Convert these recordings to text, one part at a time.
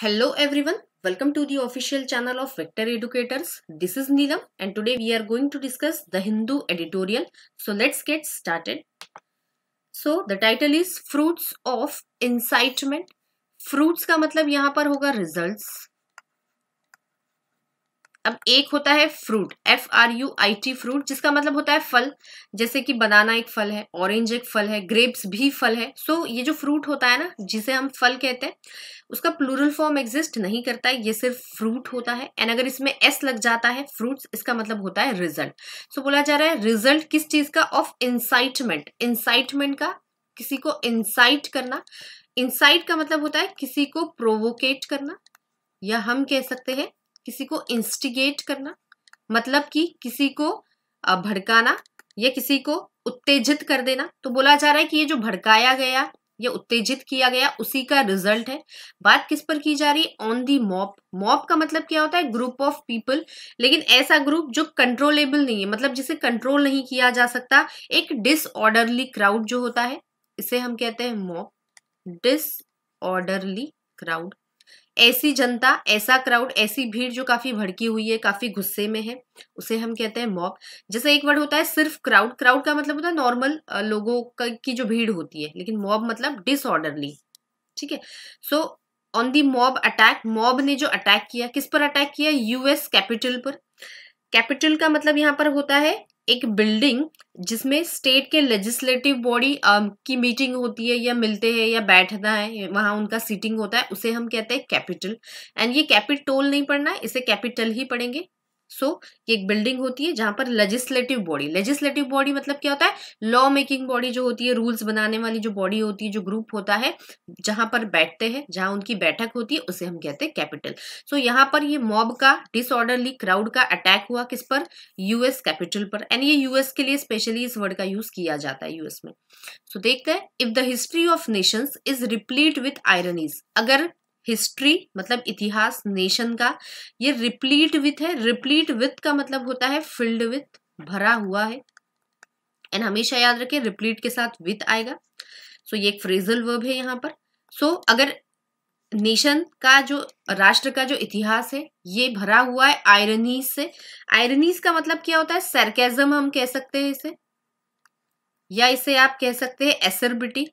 Hello everyone, welcome to the official channel of Vector Educators. This is Neelam and today we are going to discuss the Hindu editorial. So let's get started. So the title is Fruits of Incitement. Fruits ka matlab यहाँ par होगा results अब एक होता है fruit F R U I T fruit जिसका मतलब होता है फल जैसे कि बनाना एक फल है ऑरेंज एक फल है ग्रेप्स भी फल है सो so, ये जो फ्रूट होता है ना जिसे हम फल कहते हैं उसका प्लूरल फॉर्म एग्जिस्ट नहीं करता है ये सिर्फ फ्रूट होता है एंड अगर इसमें एस लग जाता है फ्रूट इसका मतलब होता है रिजल्ट सो so, बोला जा रहा है रिजल्ट किस चीज का ऑफ इंसाइटमेंट इंसाइटमेंट का किसी को इंसाइट करना इंसाइट का मतलब होता है किसी को प्रोवोकेट करना या हम कह सकते हैं किसी को इंस्टिगेट करना मतलब कि किसी को भड़काना या किसी को उत्तेजित कर देना तो बोला जा रहा है कि ये जो भड़काया गया या उत्तेजित किया गया उसी का रिजल्ट है बात किस पर की जा रही है ऑन दी मॉप मॉप का मतलब क्या होता है ग्रुप ऑफ पीपल लेकिन ऐसा ग्रुप जो कंट्रोलेबल नहीं है मतलब जिसे कंट्रोल नहीं किया जा सकता एक डिसऑर्डरली क्राउड जो होता है इसे हम कहते हैं मॉप डिसऑर्डरली क्राउड ऐसी जनता ऐसा क्राउड ऐसी भीड़ जो काफी भड़की हुई है काफी गुस्से में है उसे हम कहते हैं मॉब जैसे एक वर्ड होता है सिर्फ क्राउड क्राउड का मतलब होता है नॉर्मल लोगों का की जो भीड़ होती है लेकिन मॉब मतलब डिसऑर्डरली ठीक है so on the mob attack mob ने जो अटैक किया किस पर अटैक किया यूएस कैपिटल पर कैपिटल का मतलब यहाँ पर होता है एक बिल्डिंग जिसमें स्टेट के लेजिस्लेटिव बॉडी um, की मीटिंग होती है या मिलते हैं या बैठना है वहाँ उनका सीटिंग होता है उसे हम कहते हैं कैपिटल एंड ये कैपिटोल नहीं पढ़ना है इसे कैपिटल ही पढ़ेंगे सो so, ये एक बिल्डिंग होती है जहां पर लेजिस्लेटिव बॉडी लेजिस्लेटिव बॉडी मतलब क्या होता है लॉ मेकिंग बॉडी जो होती है रूल्स बनाने वाली जो बॉडी होती है जो ग्रुप होता है जहां पर बैठते हैं जहां उनकी बैठक होती है उसे हम कहते हैं कैपिटल सो यहाँ पर ये मॉब का डिसऑर्डरली क्राउड का अटैक हुआ किस पर यूएस कैपिटल पर एंड ये यूएस के लिए स्पेशली इस वर्ड का यूज किया जाता है यूएस में सो so, देखते हैं if the history of nations is replete with ironies अगर हिस्ट्री मतलब इतिहास नेशन का ये रिप्लीट विथ है रिप्लीट विथ का मतलब होता है फिल्ड विथ भरा हुआ है एंड हमेशा याद रखें रिप्लीट के साथ विथ आएगा सो so, ये एक फ्रेजल वर्ब है यहाँ पर सो so, अगर नेशन का जो राष्ट्र का जो इतिहास है ये भरा हुआ है आयरनीज से आयरनीज का मतलब क्या होता है सरकेजम हम कह सकते हैं इसे या इसे आप कह सकते हैं एसरबिटी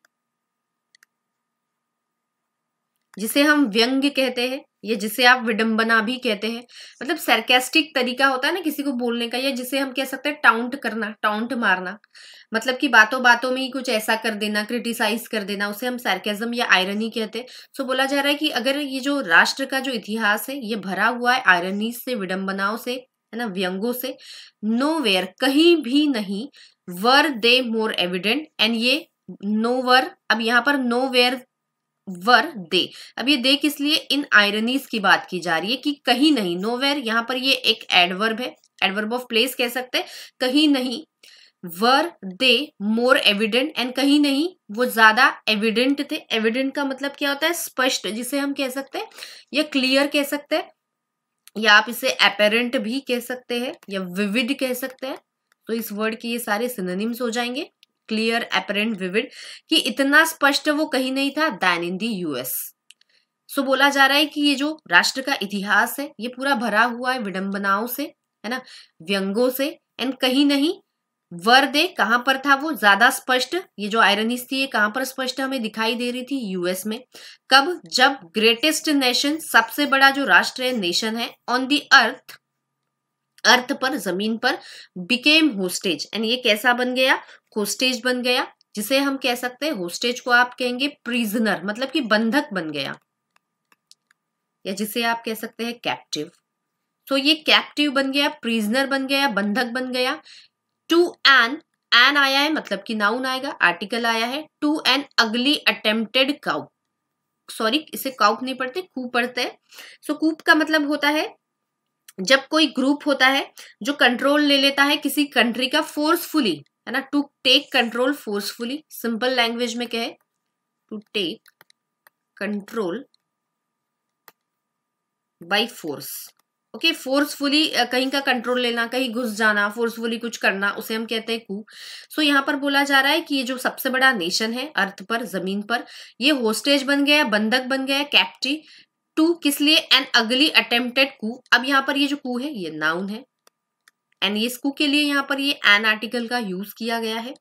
जिसे हम व्यंग्य कहते हैं या जिसे आप विडंबना भी कहते हैं मतलब सरकेस्टिक तरीका होता है ना किसी को बोलने का या जिसे हम कह सकते हैं टाउंट करना टाउंट मारना मतलब कि बातों बातों में ही कुछ ऐसा कर देना क्रिटिसाइज कर देना उसे हम सरकेजम या आयरनी कहते हैं सो बोला जा रहा है कि अगर ये जो राष्ट्र का जो इतिहास है ये भरा हुआ है आयरनी से विडंबनाओं से है ना व्यंगों से नो वेयर कहीं भी नहीं were they more evident and ये नो वर अब यहाँ पर नो वेयर वर दे अब ये दे किस लिए इन आयरनीज की बात की जा रही है कि कहीं नहीं वेर यहां पर ये एक एडवर्ब है एडवर्ब ऑफ प्लेस कह सकते हैं कहीं नहीं were they more evident and कहीं नहीं वो ज्यादा एविडेंट थे एविडेंट का मतलब क्या होता है स्पष्ट जिसे हम कह सकते हैं या क्लियर कह सकते हैं या आप इसे अपेरेंट भी कह सकते हैं या विविड कह सकते हैं तो इस वर्ड के ये सारे सिनोनिम्स हो जाएंगे क्लियर एपरेंट विविड कि इतना स्पष्ट वो कहीं नहीं था दैन इन दी यूएस सो बोला जा रहा है कि ये जो राष्ट्र का इतिहास है ये पूरा भरा हुआ है विडंबनाओं से है ना व्यंगों से एंड कहीं नहीं वर दे कहाँ पर था वो ज्यादा स्पष्ट ये जो आयरनिस थी ये कहाँ पर स्पष्ट हमें दिखाई दे रही थी यूएस में कब जब ग्रेटेस्ट नेशन सबसे बड़ा जो राष्ट्र है नेशन है ऑन दी अर्थ अर्थ पर जमीन पर बिकेम होस्टेज एंड ये कैसा बन गया होस्टेज बन गया जिसे हम कह सकते हैं होस्टेज को आप कहेंगे प्रिजनर मतलब कि बंधक बन गया या जिसे आप कह सकते हैं कैप्टिव सो so, ये कैप्टिव बन गया प्रिजनर बन गया बंधक बन गया टू एन एन आया है मतलब कि नाउन आएगा आर्टिकल आया है to an ugly attempted coup sorry इसे काउप नहीं पढ़ते कूप पढ़ते हैं सो कूप का मतलब होता है जब कोई ग्रुप होता है जो कंट्रोल ले लेता है किसी कंट्री का फोर्सफुली है ना to take control forcefully simple language में कहे to take control by force okay forcefully कहीं का कंट्रोल लेना कहीं घुस जाना फोर्सफुली कुछ करना उसे हम कहते हैं कू सो so, यहां पर बोला जा रहा है कि ये जो सबसे बड़ा नेशन है अर्थ पर जमीन पर ये होस्टेज बन गया बंधक बन गया कैप्टी टू किस लिए एन अगली अटेम्प्टेड कू अब यहाँ पर ये जो कू है ये नाउन है एंड ये इसकू के लिए यहाँ पर ये एन आर्टिकल का यूज किया गया है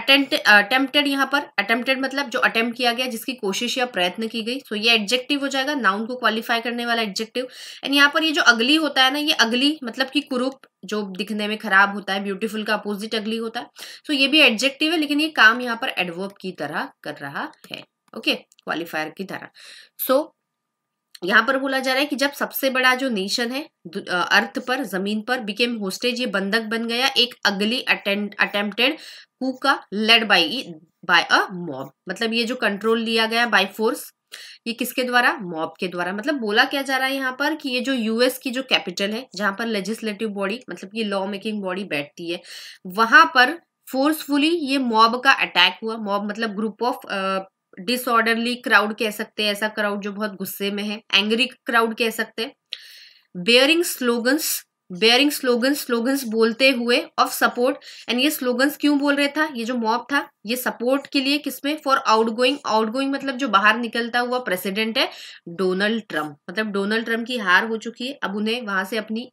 अटेम्प्टेड यहाँ पर अटेम्प्टेड मतलब जो अटेम्प्ट किया गया जिसकी कोशिश या प्रयत्न की गई सो so ये एडजेक्टिव हो जाएगा नाउन को क्वालिफाई करने वाला एडजेक्टिव एंड यहाँ पर ये जो अगली होता है ना ये अगली मतलब कि कुरूप जो दिखने में खराब होता है ब्यूटीफुल का अपोजिट अगली होता है सो so ये भी एडजेक्टिव है लेकिन ये काम यहाँ पर एडवर्ब की तरह कर रहा है ओके okay, क्वालिफायर की तरह सो so, यहाँ पर बोला जा रहा है कि जब सबसे बड़ा जो नेशन है अर्थ पर जमीन पर बिकेम होस्टेज ये बंधक बन गया एक अगली अटेम्प्टेड कू का led by by a mob मतलब ये जो कंट्रोल लिया गया बाय फोर्स ये किसके द्वारा मॉब के द्वारा मतलब बोला क्या जा रहा है यहाँ पर कि ये जो यूएस की जो कैपिटल है जहां पर लेजिस्लेटिव बॉडी मतलब ये लॉ मेकिंग बॉडी बैठती है वहां पर फोर्सफुली ये मॉब का अटैक हुआ मॉब मतलब ग्रुप ऑफ डिसऑर्डरली क्राउड कह सकते हैं ऐसा क्राउड जो बहुत गुस्से में है एंग्री क्राउड कह सकते हैं bearing slogans bearing slogan slogan बोलते हुए ऑफ सपोर्ट एंड ये स्लोगन्स क्यों बोल रहे था ये जो मॉब था ये सपोर्ट के लिए किसमें फॉर आउटगोइंग आउटगोइंग मतलब जो बाहर निकलता हुआ प्रेसिडेंट है डोनाल्ड ट्रम्प मतलब डोनाल्ड ट्रम्प की हार हो चुकी है अब उन्हें वहां से अपनी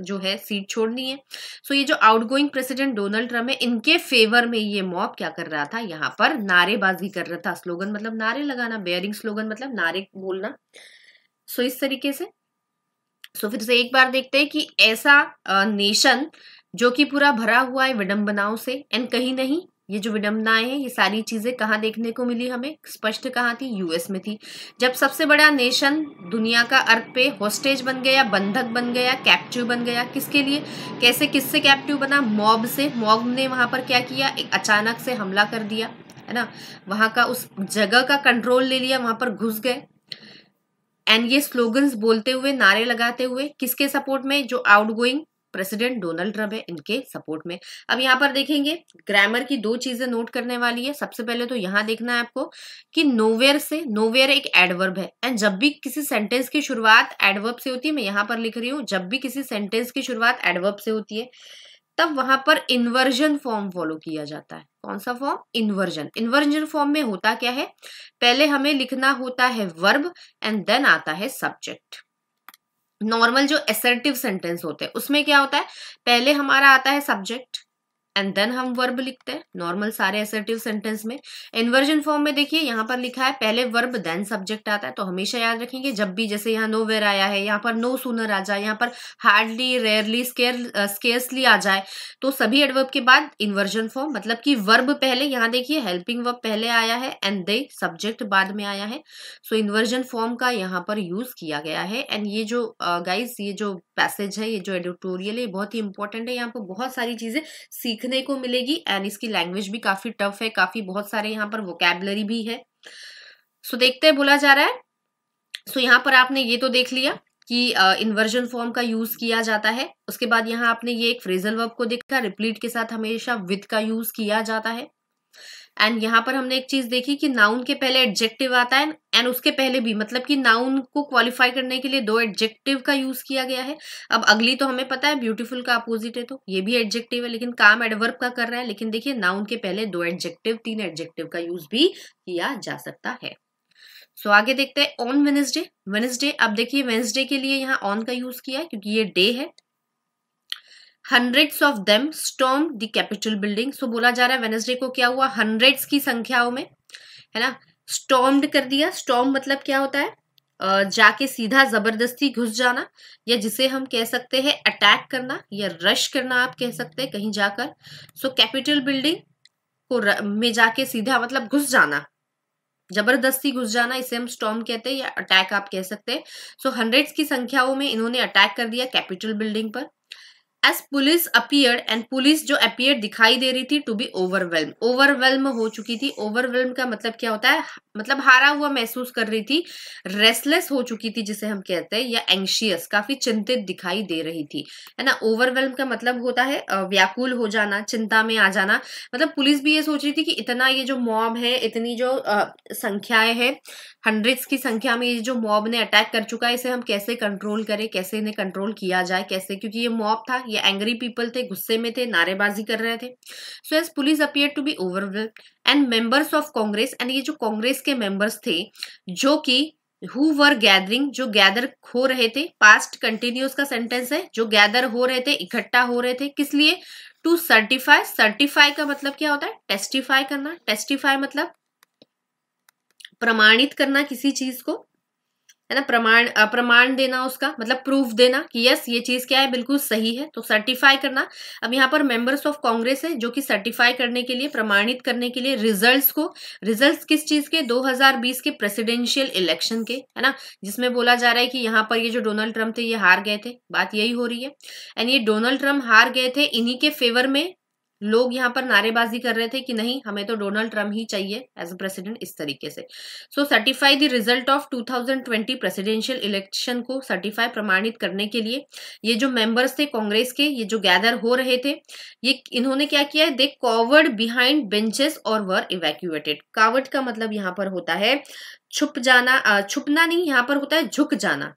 जो है सीट छोड़नी है सो so ये जो आउटगोइंग प्रेसिडेंट डोनाल्ड ट्रम्प है इनके फेवर में ये मॉब क्या कर रहा था यहाँ पर नारेबाजी कर रहा था स्लोगन मतलब नारे लगाना बेयरिंग स्लोगन मतलब नारे बोलना सो so इस तरीके से सो फिर से एक बार देखते हैं कि ऐसा नेशन जो कि पूरा भरा हुआ है विडम्बनाओं से एंड कहीं नहीं ये जो विडम्बनाएं हैं ये सारी चीजें कहाँ देखने को मिली हमें स्पष्ट कहाँ थी यूएस में थी जब सबसे बड़ा नेशन दुनिया का अर्थ पे होस्टेज बन गया बंधक बन गया कैप्टिव बन गया किसके लिए कैसे किससे कैप्टिव बना मॉब से मॉब ने वहां पर क्या किया एक अचानक से हमला कर दिया है ना वहाँ का उस जगह का कंट्रोल ले लिया वहाँ पर घुस गए एंड ये स्लोगन्स बोलते हुए नारे लगाते हुए किसके सपोर्ट में जो गोइंग प्रेसिडेंट डोनाल्ड ट्रंप है इनके सपोर्ट में अब यहाँ पर देखेंगे ग्रामर की दो चीजें नोट करने वाली है सबसे पहले तो यहाँ देखना है आपको कि नोवेयर से नोवेयर एक एडवर्ब है एंड जब भी किसी सेंटेंस की शुरुआत एडवर्ब से होती है मैं यहाँ पर लिख रही हूँ जब भी किसी सेंटेंस की शुरुआत एडवर्ब से होती है तब वहां पर इन्वर्जन फॉर्म फॉलो किया जाता है कौन सा फॉर्म इन्वर्जन इन्वर्जन फॉर्म में होता क्या है पहले हमें लिखना होता है वर्ब एंड देन आता है सब्जेक्ट नॉर्मल जो एसर्टिव सेंटेंस होते हैं उसमें क्या होता है पहले हमारा आता है सब्जेक्ट एंड देन हम वर्ब लिखते हैं नॉर्मल सारे एसर्टिव सेंटेंस में इन्वर्जन फॉर्म में देखिए यहाँ पर लिखा है पहले वर्ब देन सब्जेक्ट आता है तो हमेशा याद रखेंगे जब भी जैसे यहाँ नो वेर आया है यहाँ पर नो सुनर आ जाए यहाँ पर हार्डली रेयरली स्केर आ जाए तो सभी एडवर्ब के बाद इन्वर्जन फॉर्म मतलब कि वर्ब पहले यहाँ देखिए हेल्पिंग वर्ब पहले आया है एंड दे सब्जेक्ट बाद में आया है सो इन्वर्जन फॉर्म का यहाँ पर यूज किया गया है एंड ये जो गाइज uh, ये जो पैसेज है ये जो एडिटोरियल है बहुत ही इंपॉर्टेंट है यहाँ पर बहुत सारी चीजें सीख सीखने को मिलेगी एंड इसकी लैंग्वेज भी काफी टफ है काफी बहुत सारे यहाँ पर वोकेबलरी भी है सो so, देखते हैं बोला जा रहा है सो so, यहाँ पर आपने ये तो देख लिया कि इन्वर्जन uh, फॉर्म का यूज किया जाता है उसके बाद यहाँ आपने ये एक फ्रेजल वर्ब को देखा रिप्लीट के साथ हमेशा विद का यूज किया जाता है एंड यहाँ पर हमने एक चीज देखी कि नाउन के पहले एडजेक्टिव आता है एंड उसके पहले भी मतलब कि नाउन को क्वालिफाई करने के लिए दो एडजेक्टिव का यूज किया गया है अब अगली तो हमें पता है ब्यूटीफुल का अपोजिट है तो ये भी एडजेक्टिव है लेकिन काम एडवर्ब का कर रहा है लेकिन देखिए नाउन के पहले दो एडजेक्टिव तीन एडजेक्टिव का यूज भी किया जा सकता है सो so, आगे देखते हैं ऑन वेनेसडे वेनेसडे अब देखिए वेन्सडे के लिए यहाँ ऑन का यूज किया है क्योंकि ये डे है hundreds of them storm the Capitol building so बोला जा रहा है वेनेसडे को क्या हुआ हंड्रेड्स की संख्याओं में है ना स्टॉम्ड कर दिया स्टॉम मतलब क्या होता है जाके सीधा जबरदस्ती घुस जाना या जिसे हम कह सकते हैं अटैक करना या रश करना आप कह सकते हैं कहीं जाकर सो कैपिटल बिल्डिंग को र, में जाके सीधा मतलब घुस जाना जबरदस्ती घुस जाना इसे हम स्टॉम कहते हैं या अटैक आप कह सकते हैं सो हंड्रेड्स की संख्याओं में इन्होंने अटैक कर दिया कैपिटल बिल्डिंग पर as police appear and police जो अपियर दिखाई दे रही थी टू बी ओवरवेल्म ओवरवेल्म हो चुकी थी ओवरवेल्म का मतलब क्या होता है मतलब हारा हुआ महसूस कर रही थी रेस्टलेस हो चुकी थी जिसे हम कहते हैं या एंशियस काफी चिंतित दिखाई दे रही थी है ना ओवरवेलम का मतलब होता है व्याकुल हो जाना चिंता में आ जाना मतलब पुलिस भी ये सोच रही थी कि इतना ये जो मॉब है इतनी जो संख्याएं हैं हंड्रेड्स की संख्या में ये जो मॉब ने अटैक कर चुका है इसे हम कैसे कंट्रोल करें कैसे इन्हें कंट्रोल किया जाए कैसे क्योंकि ये मॉब था ये एंग्री पीपल थे गुस्से में थे नारेबाजी कर रहे थे so as police appear to be overwhelm and members of Congress and ये जो कांग्रेस के मेंबर्स थे जो कि हु वर गैदरिंग जो गैदर हो रहे थे पास्ट कंटिन्यूस का सेंटेंस है जो गैदर हो रहे थे इकट्ठा हो रहे थे किस लिए टू सर्टिफाई सर्टिफाई का मतलब क्या होता है टेस्टिफाई करना टेस्टिफाई मतलब प्रमाणित करना किसी चीज को है ना प्रमाण प्रमाण देना उसका मतलब प्रूफ देना कि यस ये चीज क्या है बिल्कुल सही है तो सर्टिफाई करना अब यहाँ पर मेंबर्स ऑफ कांग्रेस है जो कि सर्टिफाई करने के लिए प्रमाणित करने के लिए रिजल्ट्स को रिजल्ट्स किस चीज के 2020 के प्रेसिडेंशियल इलेक्शन के है ना जिसमें बोला जा रहा है कि यहाँ पर ये जो डोनाल्ड ट्रम्प थे ये हार गए थे बात यही हो रही है एंड ये डोनाल्ड ट्रम्प हार गए थे इन्हीं के फेवर में लोग यहाँ पर नारेबाजी कर रहे थे कि नहीं हमें तो डोनाल्ड ट्रम्प ही चाहिए एज अ प्रेसिडेंट इस तरीके से so certify the result of 2020 presidential election को सर्टिफाई प्रमाणित करने के लिए ये जो मेंबर्स थे कांग्रेस के ये जो गैदर हो रहे थे ये इन्होंने क्या किया दे कॉवर्ड बिहाइंड बेंचेस और वर इवेक्यूएटेड कावर्ड का मतलब यहाँ पर होता है छुप जाना छुपना नहीं यहाँ पर होता है झुक जाना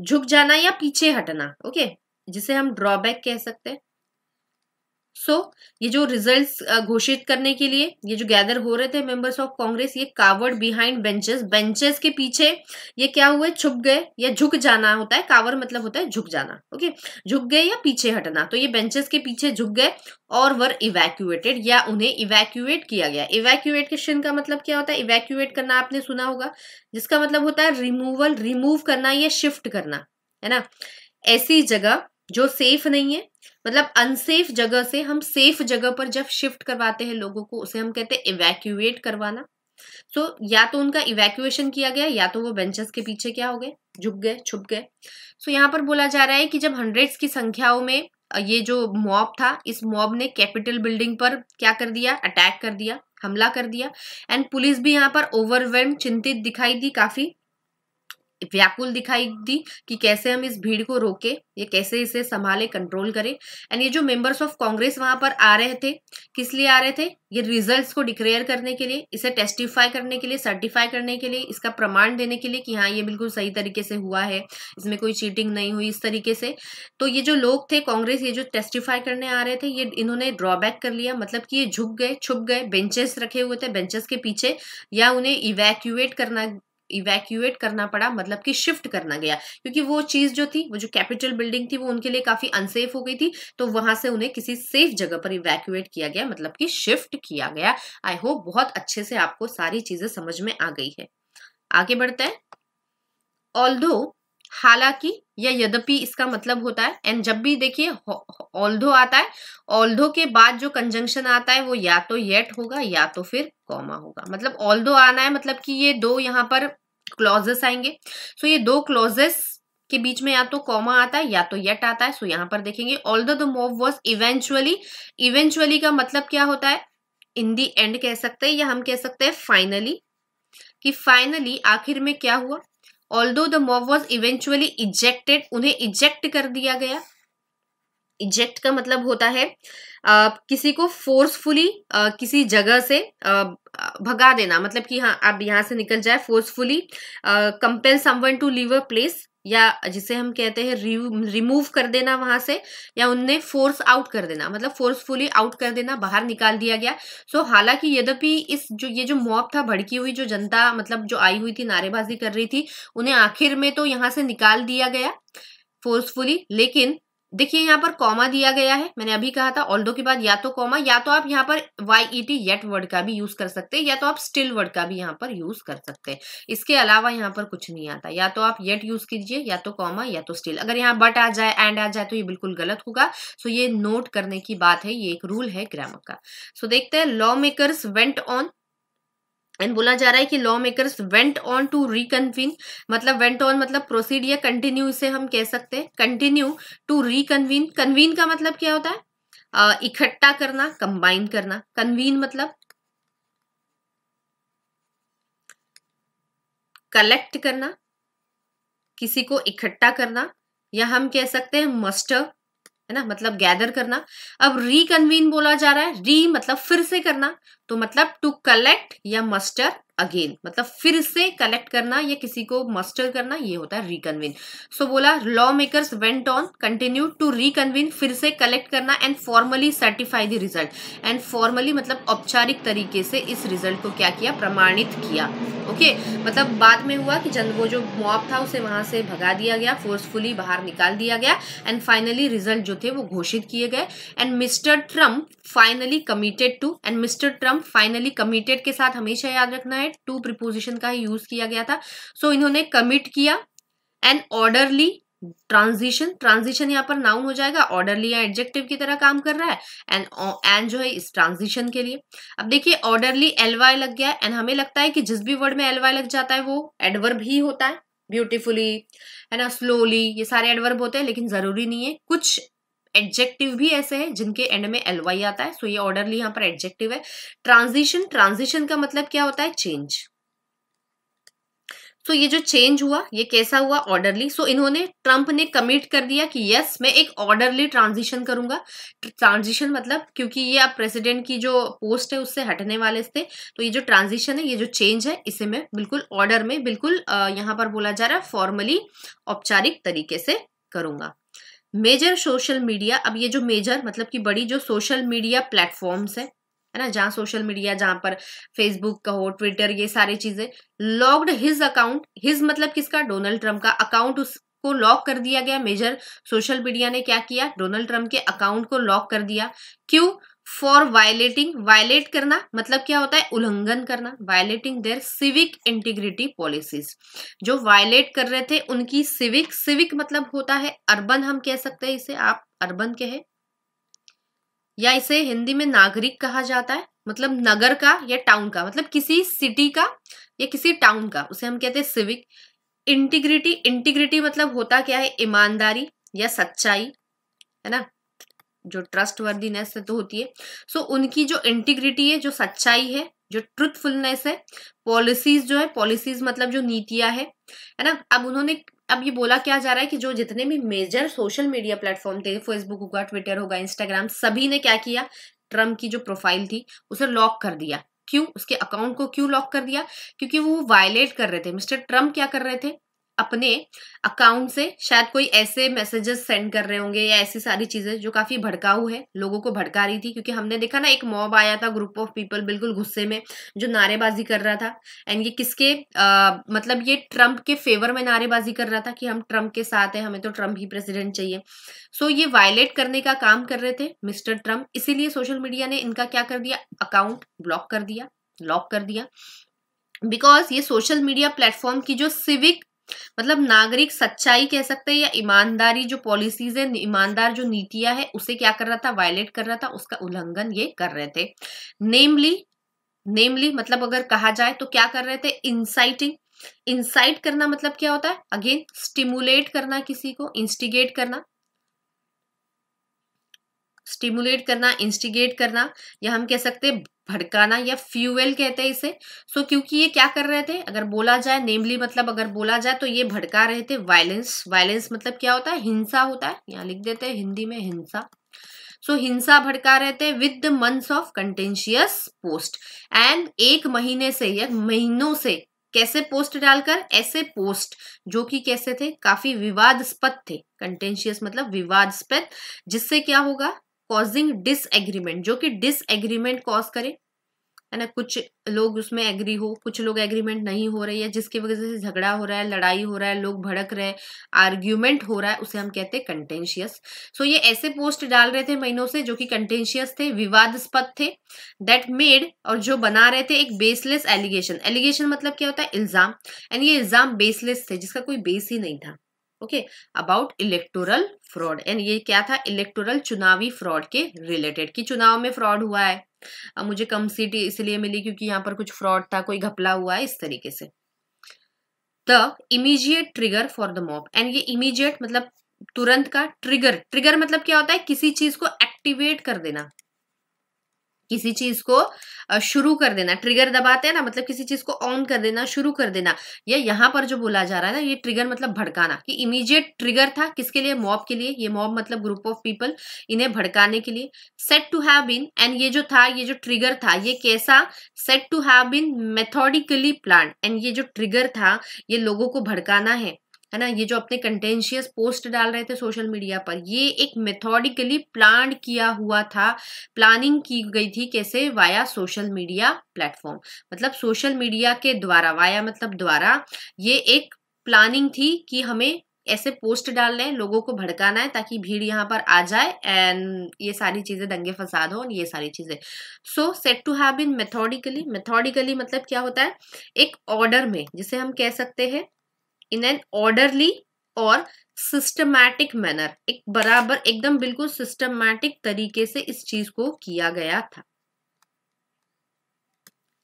झुक जाना या पीछे हटना ओके जिसे हम ड्रॉबैक कह सकते हैं सो so, ये जो रिजल्ट्स घोषित करने के लिए ये जो गैदर हो रहे थे मेंबर्स ऑफ कांग्रेस ये कावर्ड बिहाइंड बेंचेस बेंचेस के पीछे ये क्या हुए छुप गए या झुक जाना होता है कावर मतलब होता है झुक जाना ओके झुक गए या पीछे हटना तो ये बेंचेस के पीछे झुक गए और वर इवैक्यूएटेड या उन्हें इवैक्यूएट किया गया इवैक्यूएट क्वेश्चन का मतलब क्या होता है इवैक्यूएट करना आपने सुना होगा जिसका मतलब होता है रिमूवल रिमूव करना या शिफ्ट करना है ना ऐसी जगह जो सेफ नहीं है मतलब अनसेफ जगह से हम सेफ जगह पर जब शिफ्ट करवाते हैं लोगों को उसे हम कहते हैं इवैक्यूएट करवाना सो so, या तो उनका इवैक्यूएशन किया गया या तो वो बेंचेस के पीछे क्या हो गए झुक गए छुप गए सो so, यहाँ पर बोला जा रहा है कि जब हंड्रेड्स की संख्याओं में ये जो मॉब था इस मॉब ने कैपिटल बिल्डिंग पर क्या कर दिया अटैक कर दिया हमला कर दिया एंड पुलिस भी यहाँ पर ओवरवेल्म चिंतित दिखाई दी काफी व्याकुल दिखाई दी कि कैसे हम इस भीड़ को रोके ये कैसे इसे संभाले कंट्रोल करें एंड ये जो मेंबर्स ऑफ कांग्रेस वहां पर आ रहे थे किस लिए आ रहे थे ये रिजल्ट्स को डिक्लेयर करने के लिए इसे टेस्टिफाई करने के लिए सर्टिफाई करने के लिए इसका प्रमाण देने के लिए कि हाँ ये बिल्कुल सही तरीके से हुआ है इसमें कोई चीटिंग नहीं हुई इस तरीके से तो ये जो लोग थे कांग्रेस ये जो टेस्टिफाई करने आ रहे थे ये इन्होंने ड्रॉबैक कर लिया मतलब कि ये झुक गए छुप गए बेंचेस रखे हुए थे बेंचेस के पीछे या उन्हें इवैक्यूएट करना इवैक्यूएट करना पड़ा मतलब कि शिफ्ट करना गया क्योंकि वो चीज़ जो थी वो जो कैपिटल बिल्डिंग थी वो उनके लिए काफ़ी अनसेफ हो गई थी तो वहां से उन्हें किसी सेफ जगह पर इवैक्यूएट किया गया मतलब कि शिफ्ट किया गया आई होप बहुत अच्छे से आपको सारी चीज़ें समझ में आ गई है आगे बढ़ते हैं ऑल्दो हालांकि या यद्यपि इसका मतलब होता है एंड जब भी देखिए ऑल्धो आता है ऑल्धो के बाद जो कंजंक्शन आता है वो या तो येट होगा या तो फिर कॉमा होगा मतलब ऑल्धो आना है मतलब कि ये दो यहाँ पर क्लॉजेस आएंगे सो ये दो क्लॉजेस के बीच में या तो कॉमा आता है या तो यट आता है सो यहां पर देखेंगे all the mob was eventually eventually का मतलब क्या होता है इन दी एंड कह सकते हैं या हम कह सकते हैं फाइनली कि फाइनली आखिर में क्या हुआ all the mob was eventually ejected उन्हें इजेक्ट कर दिया गया इजेक्ट का मतलब होता है आ, किसी को फोर्सफुली किसी जगह से आ, भगा देना मतलब कि हाँ आप यहाँ से निकल जाए forcefully compel someone to leave a place या जिसे हम कहते हैं रिमूव कर देना वहां से या उनने फोर्स आउट कर देना मतलब फोर्सफुली आउट कर देना बाहर निकाल दिया गया सो so, हालांकि यद्यपि इस जो ये जो मॉब था भड़की हुई जो जनता मतलब जो आई हुई थी नारेबाजी कर रही थी उन्हें आखिर में तो यहाँ से निकाल दिया गया फोर्सफुली लेकिन देखिए यहाँ पर कॉमा दिया गया है मैंने अभी कहा था ऑल्डो के बाद या तो कॉमा या तो आप यहाँ पर Y E T yet word का भी यूज कर सकते हैं या तो आप स्टिल वर्ड का भी यहाँ पर यूज कर सकते हैं इसके अलावा यहाँ पर कुछ नहीं आता या तो आप येट यूज कीजिए या तो कॉमा या तो स्टिल अगर यहाँ बट आ जाए एंड आ जाए तो ये बिल्कुल गलत होगा सो ये नोट करने की बात है ये एक रूल है ग्रामर का सो देखते हैं lawmakers went on and बोला जा रहा है कि lawmakers went on to reconvene मतलब वेंट ऑन मतलब प्रोसीड या कंटिन्यू इसे हम कह सकते हैं कंटिन्यू टू रिकन्वीन कन्वीन का मतलब क्या होता है इकट्ठा करना कंबाइन करना कन्वीन मतलब कलेक्ट करना किसी को इकट्ठा करना या हम कह सकते हैं मस्टर है ना मतलब गैदर करना अब रिकन्वीन बोला जा रहा है री मतलब फिर से करना तो मतलब टू कलेक्ट या मस्टर अगेन मतलब फिर से कलेक्ट करना या किसी को मस्टर करना ये होता है रिकनविन सो so, बोला lawmakers went on continue to reconvene फिर से कलेक्ट करना and formally certify the result and formally मतलब औपचारिक तरीके से इस रिजल्ट को क्या किया प्रमाणित किया ओके okay? मतलब बाद में हुआ कि जन वो जो मॉब था उसे वहां से भगा दिया गया फोर्सफुली बाहर निकाल दिया गया एंड फाइनली रिजल्ट जो थे वो घोषित किए गए and mister Trump finally committed to and mister Trump finally committed के साथ हमेशा याद रखना है टू प्रिपोजिशन का ही यूज किया गया था सो so, इन्होंने कमिट किया एन ऑर्डरली ट्रांजिशन ट्रांजिशन यहाँ पर नाउन हो जाएगा ऑर्डरली या एडजेक्टिव की तरह काम कर रहा है एंड एंड जो है इस ट्रांजिशन के लिए अब देखिए ऑर्डरली एल वाई लग गया एंड हमें लगता है कि जिस भी वर्ड में एल वाई लग जाता है वो एडवर्ब ही होता है ब्यूटिफुली है ना स्लोली ये सारे एडवर्ब होते हैं लेकिन जरूरी नहीं है कुछ एडजेक्टिव भी ऐसे हैं जिनके एंड में एल वाई आता है सो ये ऑर्डरली यहाँ पर एडजेक्टिव है ट्रांजिशन ट्रांजिशन का मतलब क्या होता है चेंज सो so, ये जो चेंज हुआ ये कैसा हुआ ऑर्डरली सो so, इन्होंने ट्रंप ने कमिट कर दिया कि यस मैं एक ऑर्डरली ट्रांजिशन करूंगा ट्रांजिशन मतलब क्योंकि ये अब प्रेसिडेंट की जो पोस्ट है उससे हटने वाले थे तो ये जो ट्रांजिशन है ये जो चेंज है इसे मैं बिल्कुल ऑर्डर में बिल्कुल यहाँ पर बोला जा रहा है फॉर्मली औपचारिक तरीके से करूंगा मेजर सोशल मीडिया अब ये जो मेजर मतलब कि बड़ी जो सोशल मीडिया प्लेटफॉर्म्स है है ना जहाँ सोशल मीडिया जहाँ पर फेसबुक कहो ट्विटर ये सारी चीजें लॉक्ड हिज अकाउंट हिज मतलब किसका डोनाल्ड ट्रम्प का अकाउंट उसको लॉक कर दिया गया मेजर सोशल मीडिया ने क्या किया डोनाल्ड ट्रम्प के अकाउंट को लॉक कर दिया क्यों फॉर वायलेटिंग वायलेट करना मतलब क्या होता है उल्लंघन करना violating their civic integrity policies जो वायलेट कर रहे थे उनकी सिविक सिविक मतलब होता है अर्बन हम कह सकते हैं इसे आप अर्बन कहे या इसे हिंदी में नागरिक कहा जाता है मतलब नगर का या टाउन का मतलब किसी सिटी का या किसी टाउन का उसे हम कहते हैं सिविक इंटीग्रिटी इंटीग्रिटी मतलब होता क्या है ईमानदारी या सच्चाई है ना जो ट्रस्ट वर्दीनेस तो होती है सो so, उनकी जो इंटीग्रिटी है जो सच्चाई है जो ट्रुथफुलनेस है पॉलिसीज जो है पॉलिसीज मतलब जो नीतियां है है ना अब उन्होंने अब ये बोला क्या जा रहा है कि जो जितने भी मेजर सोशल मीडिया प्लेटफॉर्म थे फेसबुक होगा ट्विटर होगा इंस्टाग्राम सभी ने क्या किया ट्रम्प की जो प्रोफाइल थी उसे लॉक कर दिया क्यों उसके अकाउंट को क्यों लॉक कर दिया क्योंकि वो वायलेट कर रहे थे मिस्टर ट्रम्प क्या कर रहे थे अपने अकाउंट से शायद कोई ऐसे मैसेजेस सेंड कर रहे होंगे या ऐसी सारी चीजें जो काफी भड़काऊ है लोगों को भड़का रही थी क्योंकि हमने देखा ना एक मॉब आया था ग्रुप ऑफ पीपल बिल्कुल गुस्से में जो नारेबाजी कर रहा था एंड ये किसके आ, मतलब ये ट्रम्प के फेवर में नारेबाजी कर रहा था कि हम ट्रम्प के साथ है हमें तो ट्रम्प ही प्रेसिडेंट चाहिए सो so, ये वायलेट करने का काम कर रहे थे मिस्टर ट्रम्प इसीलिए सोशल मीडिया ने इनका क्या कर दिया अकाउंट ब्लॉक कर दिया लॉक कर दिया बिकॉज ये सोशल मीडिया प्लेटफॉर्म की जो सिविक मतलब नागरिक सच्चाई कह सकते हैं या ईमानदारी जो पॉलिसीज है ईमानदार जो नीतियां है उसे क्या कर रहा था वायलेट कर रहा था उसका उल्लंघन ये कर रहे थे नेमली नेमली मतलब अगर कहा जाए तो क्या कर रहे थे इंसाइटिंग इंसाइट करना मतलब क्या होता है अगेन स्टिमुलेट करना किसी को इंस्टिगेट करना स्टिमुलेट करना इंस्टिगेट करना या हम कह सकते हैं भड़काना या फ्यूएल कहते हैं इसे सो so, क्योंकि ये क्या कर रहे थे अगर बोला जाए नेमली मतलब अगर बोला जाए तो ये भड़का रहे थे वायलेंस वायलेंस मतलब क्या होता है हिंसा होता है यहाँ लिख देते हैं हिंदी में हिंसा सो so, हिंसा भड़का रहे थे with the months of contentious post and एक महीने से या महीनों से कैसे पोस्ट डालकर ऐसे पोस्ट जो कि कैसे थे काफी विवादस्पद थे कंटेंशियस मतलब विवादस्पद जिससे क्या होगा कॉजिंग डिसएग्रीमेंट जो कि डिसएग्रीमेंट कॉज करे है ना कुछ लोग उसमें एग्री हो कुछ लोग एग्रीमेंट नहीं हो रही है जिसकी वजह से झगड़ा हो रहा है लड़ाई हो रहा है लोग भड़क रहे हैं आर्ग्यूमेंट हो रहा है उसे हम कहते हैं कंटेंशियस सो ये ऐसे पोस्ट डाल रहे थे महीनों से जो कि कंटेंशियस थे विवादस्पद थे दैट मेड और जो बना रहे थे एक बेसलेस एलिगेशन एलिगेशन मतलब क्या होता है इल्जाम एंड ये इल्जाम बेसलेस थे जिसका कोई बेस ही नहीं था okay about electoral fraud and ये क्या था इलेक्टोरल चुनावी फ्रॉड के रिलेटेड कि चुनाव में फ्रॉड हुआ है अब मुझे कम सीट इसलिए मिली क्योंकि यहाँ पर कुछ फ्रॉड था कोई घपला हुआ है इस तरीके से the immediate trigger for the mob and ये इमीजिएट मतलब तुरंत का ट्रिगर ट्रिगर मतलब क्या होता है किसी चीज को एक्टिवेट कर देना किसी चीज को शुरू कर देना ट्रिगर दबाते हैं ना मतलब किसी चीज को ऑन कर देना शुरू कर देना या यहाँ पर जो बोला जा रहा है ना ये ट्रिगर मतलब भड़काना कि इमीडिएट ट्रिगर था किसके लिए मॉब के लिए ये मॉब मतलब ग्रुप ऑफ पीपल इन्हें भड़काने के लिए set to have been and ये जो था ये जो ट्रिगर था ये कैसा set to have been methodically plan and ये जो ट्रिगर था ये लोगों को भड़काना है है ना ये जो अपने कंटेंशियस पोस्ट डाल रहे थे सोशल मीडिया पर ये एक मेथोडिकली प्लान किया हुआ था प्लानिंग की गई थी कैसे वाया सोशल मीडिया प्लेटफॉर्म मतलब सोशल मीडिया के द्वारा वाया मतलब द्वारा ये एक प्लानिंग थी कि हमें ऐसे पोस्ट डालने हैं लोगों को भड़काना है ताकि भीड़ यहाँ पर आ जाए एंड ये सारी चीज़ें दंगे फसाद हो ये सारी चीज़ें so set to have in methodically methodically मतलब क्या होता है एक ऑर्डर में जिसे हम कह सकते हैं इन एन ऑर्डरली और सिस्टमैटिक मैनर एक बराबर एकदम बिल्कुल सिस्टमैटिक तरीके से इस चीज को किया गया था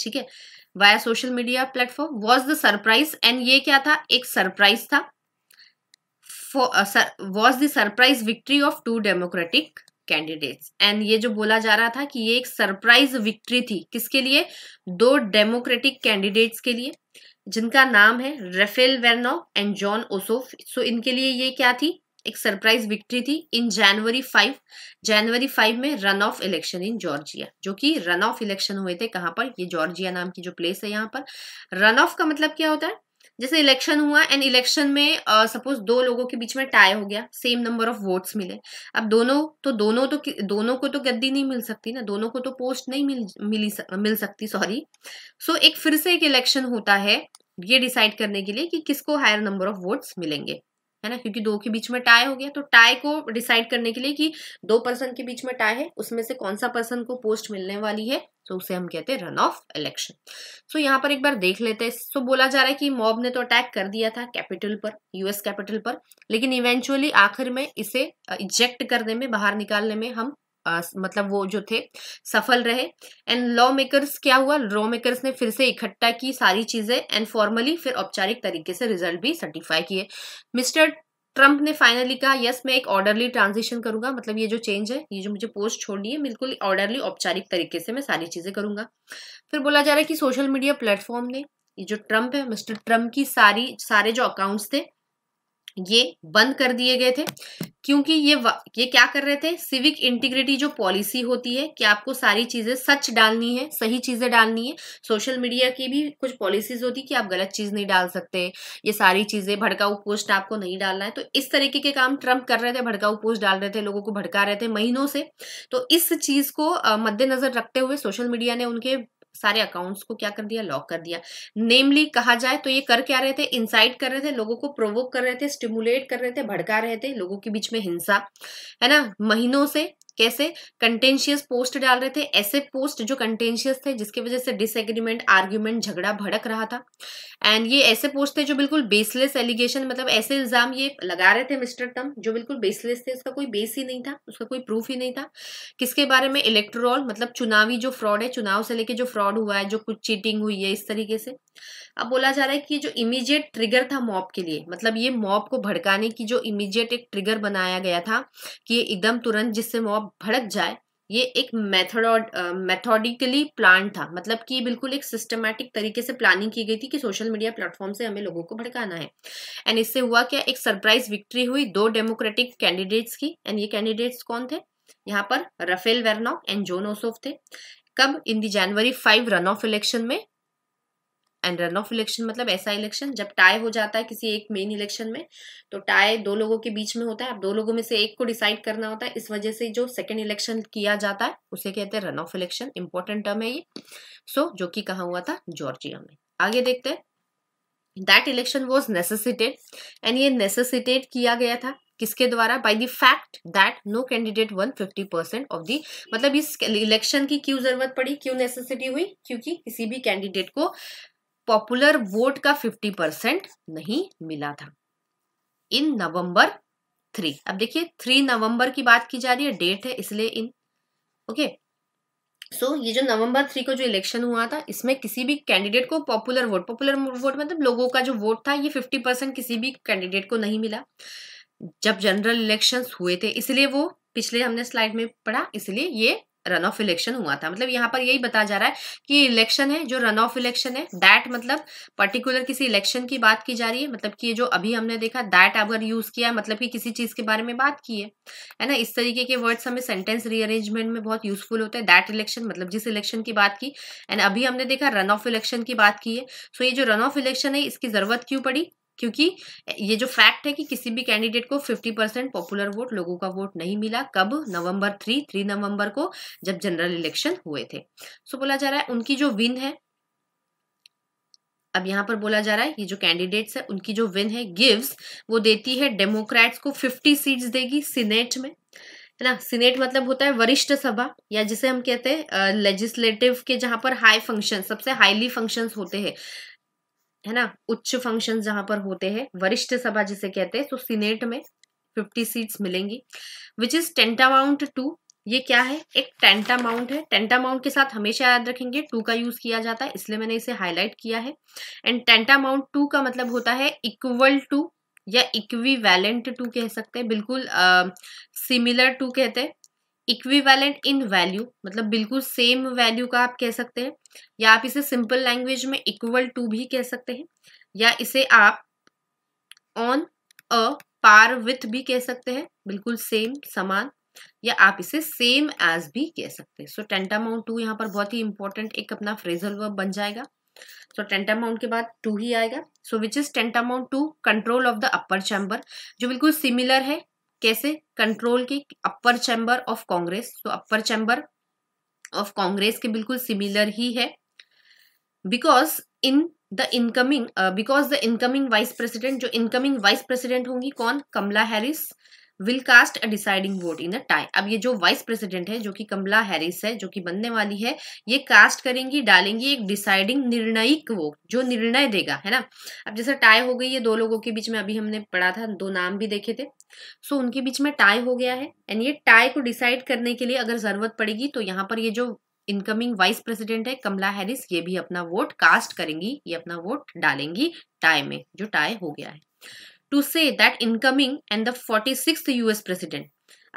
ठीक है via social media platform was the surprise and ये क्या था एक सरप्राइज था was the surprise victory of two Democratic candidates and ये जो बोला जा रहा था कि ये एक सरप्राइज विक्ट्री थी किसके लिए दो डेमोक्रेटिक कैंडिडेट्स के लिए जिनका नाम है रेफेल वेरनो एंड जॉन ओसोफ सो इनके लिए ये क्या थी एक सरप्राइज विक्ट्री थी in January five January five में runoff election in Georgia जो कि रन ऑफ इलेक्शन हुए थे कहां पर ये जॉर्जिया नाम की जो प्लेस है यहाँ पर रन ऑफ का मतलब क्या होता है जैसे इलेक्शन हुआ एंड इलेक्शन में सपोज uh, दो लोगों के बीच में टाई हो गया सेम नंबर ऑफ वोट्स मिले अब दोनों तो दोनों तो दोनों को तो गद्दी नहीं मिल सकती ना दोनों को तो पोस्ट नहीं मिल मिली मिल सकती सॉरी सो so, एक फिर से एक इलेक्शन होता है ये डिसाइड करने के लिए कि किसको हायर नंबर ऑफ वोट्स मिलेंगे है ना क्योंकि दो के बीच में टाई हो गया तो टाई को डिसाइड करने के लिए कि दो पर्सन के बीच में टाई है उसमें से कौन सा पर्सन को पोस्ट मिलने वाली है तो उसे हम कहते हैं रन ऑफ इलेक्शन सो यहाँ पर एक बार देख लेते हैं सो so, बोला जा रहा है कि मॉब ने तो अटैक कर दिया था कैपिटल पर यूएस कैपिटल पर लेकिन इवेंचुअली आखिर में इसे इजेक्ट करने में बाहर निकालने में हम आ, मतलब वो जो थे सफल रहे एंड लॉ मेकर्स क्या हुआ लॉ मेकर्स ने फिर से इकट्ठा की सारी चीजें एंड फॉर्मली फिर औपचारिक तरीके से रिजल्ट भी सर्टिफाई किए मिस्टर ट्रंप ने फाइनली कहा यस मैं एक ऑर्डरली ट्रांजिशन करूंगा मतलब ये जो चेंज है ये जो मुझे पोस्ट छोड़नी है बिल्कुल ऑर्डरली औपचारिक तरीके से मैं सारी चीजें करूंगा फिर बोला जा रहा है कि सोशल मीडिया प्लेटफॉर्म ने ये जो ट्रंप है मिस्टर ट्रंप की सारी सारे जो अकाउंट्स थे ये बंद कर दिए गए थे क्योंकि ये ये क्या कर रहे थे सिविक इंटीग्रिटी जो पॉलिसी होती है कि आपको सारी चीज़ें सच डालनी है सही चीज़ें डालनी है सोशल मीडिया की भी कुछ पॉलिसीज होती कि आप गलत चीज़ नहीं डाल सकते ये सारी चीज़ें भड़काऊ पोस्ट आपको नहीं डालना है तो इस तरीके के काम ट्रंप कर रहे थे भड़काऊ पोस्ट डाल रहे थे लोगों को भड़का रहे थे महीनों से तो इस चीज़ को मद्देनजर रखते हुए सोशल मीडिया ने उनके सारे अकाउंट्स को क्या कर दिया लॉक कर दिया नेमली कहा जाए तो ये कर क्या रहे थे इंसाइट कर रहे थे लोगों को प्रोवोक कर रहे थे स्टिमुलेट कर रहे थे भड़का रहे थे लोगों के बीच में हिंसा है ना महीनों से कैसे कंटेंशियस पोस्ट डाल रहे थे ऐसे पोस्ट जो कंटेंशियस थे जिसकी वजह से डिसएग्रीमेंट आर्ग्यूमेंट झगड़ा भड़क रहा था एंड ये ऐसे पोस्ट थे जो बिल्कुल बेसलेस एलिगेशन मतलब ऐसे इल्जाम ये लगा रहे थे मिस्टर टम जो बिल्कुल बेसलेस थे उसका कोई बेस ही नहीं था उसका कोई प्रूफ ही नहीं था किसके बारे में इलेक्ट्रोल मतलब चुनावी जो फ्रॉड है चुनाव से लेके जो फ्रॉड हुआ है जो कुछ चीटिंग हुई है इस तरीके से अब बोला जा रहा है कि जो इमीजिएट ट्रिगर था मॉब के लिए मतलब ये मॉब को भड़काने की जो इमीजिएट एक ट्रिगर बनाया गया था कि ये एकदम तुरंत जिससे मॉब भड़क जाए ये एक मेथड मेथोडिकली प्लान था मतलब कि बिल्कुल एक सिस्टमैटिक तरीके से प्लानिंग की गई थी कि सोशल मीडिया प्लेटफॉर्म से हमें लोगों को भड़काना है एंड इससे हुआ क्या एक सरप्राइज विक्ट्री हुई दो डेमोक्रेटिक कैंडिडेट्स की एंड ये कैंडिडेट्स कौन थे यहाँ पर Raphael Warnock and Jon Ossoff थे कब in the January five runoff election में एंड रन ऑफ इलेक्शन मतलब ऐसा इलेक्शन जब टाई हो जाता है किसी एक मेन इलेक्शन में तो टाई दो लोगों के बीच में होता है अब दो लोगों में से एक को डिसाइड करना होता है इस वजह से जो सेकेंड इलेक्शन किया जाता है उसे कहते हैं runoff election important term है ये सो so, जो कि कहा हुआ था जॉर्जिया में आगे देखते हैं that election was necessitated and ये नेसेसिटेड किया गया था किसके द्वारा by the fact that no candidate won fifty percent of the मतलब इस इलेक्शन की क्यों जरूरत पड़ी क्यों नेसेसिटी हुई क्योंकि किसी भी कैंडिडेट को पॉपुलर वोट का 50 परसेंट नहीं मिला था इन नवंबर थ्री अब देखिए थ्री नवंबर की बात की जा रही है डेट है इसलिए इन ओके सो so, ये जो नवंबर थ्री को जो इलेक्शन हुआ था इसमें किसी भी कैंडिडेट को पॉपुलर वोट पॉपुलर वोट मतलब लोगों का जो वोट था ये फिफ्टी परसेंट किसी भी कैंडिडेट को नहीं मिला जब जनरल इलेक्शन हुए थे इसलिए वो पिछले हमने स्लाइड में पढ़ा इसलिए ये रन ऑफ इलेक्शन हुआ था मतलब यहाँ पर यही बताया जा रहा है कि इलेक्शन है जो रन ऑफ इलेक्शन है दैट मतलब पर्टिकुलर किसी इलेक्शन की बात की जा रही है मतलब कि जो अभी हमने देखा दैट अगर यूज किया मतलब कि किसी चीज के बारे में बात की है है ना इस तरीके के वर्ड्स हमें सेंटेंस रीअरेंजमेंट में बहुत यूजफुल होते हैं दैट इलेक्शन मतलब जिस इलेक्शन की बात की एंड अभी हमने देखा रन ऑफ इलेक्शन की बात की है सो तो so ये जो रन ऑफ इलेक्शन है इसकी जरूरत क्यों पड़ी क्योंकि ये जो फैक्ट है कि किसी भी कैंडिडेट को 50 परसेंट पॉपुलर वोट लोगों का वोट नहीं मिला कब नवंबर थ्री थ्री नवंबर को जब जनरल इलेक्शन हुए थे सो so, बोला जा रहा है उनकी जो विन है अब यहाँ पर बोला जा रहा है ये जो कैंडिडेट्स है उनकी जो विन है गिव्स वो देती है डेमोक्रेट्स को फिफ्टी सीट देगी सीनेट में है ना सीनेट मतलब होता है वरिष्ठ सभा या जिसे हम कहते हैं लेजिस्लेटिव के जहां पर हाई फंक्शन सबसे हाईली फंक्शंस होते हैं है ना उच्च फंक्शन जहां पर होते हैं वरिष्ठ सभा जिसे कहते हैं तो सीनेट में फिफ्टी सीट्स मिलेंगी विच इज टेंटामाउंट टू ये क्या है एक टेंटामाउंट है टेंटामाउंट के साथ हमेशा याद रखेंगे टू का यूज किया जाता है इसलिए मैंने इसे हाईलाइट किया है एंड टेंटामाउंट टू का मतलब होता है इक्वल टू या इक्वी वैलेंट टू कह सकते हैं बिल्कुल सिमिलर uh, टू कहते हैं इक्विवेलेंट इन वैल्यू मतलब बिल्कुल सेम वैल्यू का आप कह सकते हैं या आप इसे सिंपल लैंग्वेज में इक्वल टू भी कह सकते हैं या इसे आप ऑन अ पार विथ भी कह सकते हैं बिल्कुल सेम समान या आप इसे सेम एज भी कह सकते हैं सो टेंटामाउंट टू यहाँ पर बहुत ही इंपॉर्टेंट एक अपना फ्रेजल वर्ब बन जाएगा सो टेंटामाउंट के बाद टू ही आएगा so which is tantamount to control of the upper chamber जो बिल्कुल सिमिलर है कैसे कंट्रोल के अपर चैम्बर ऑफ कांग्रेस तो अपर चैम्बर ऑफ कांग्रेस के बिल्कुल सिमिलर ही है because in the incoming because the incoming vice president जो इनकमिंग वाइस प्रेसिडेंट होंगी कौन Kamala Harris will cast a deciding vote in a tie अब ये जो वाइस प्रेसिडेंट है जो कि कमला हैरिस है जो कि बनने वाली है ये कास्ट करेंगी डालेंगी एक डिसाइडिंग निर्णयिक वोट जो निर्णय देगा है ना अब जैसे टाई हो गई है दो लोगों के बीच में अभी हमने पढ़ा था दो नाम भी देखे थे सो so, उनके बीच में टाई हो गया है एंड ये टाई को डिसाइड करने के लिए अगर जरूरत पड़ेगी तो यहाँ पर ये जो इनकमिंग वाइस प्रेसिडेंट है कमला हैरिस ये भी अपना वोट कास्ट करेंगी ये अपना वोट डालेंगी टाई में जो टाई हो गया है to say that incoming and the forty six US president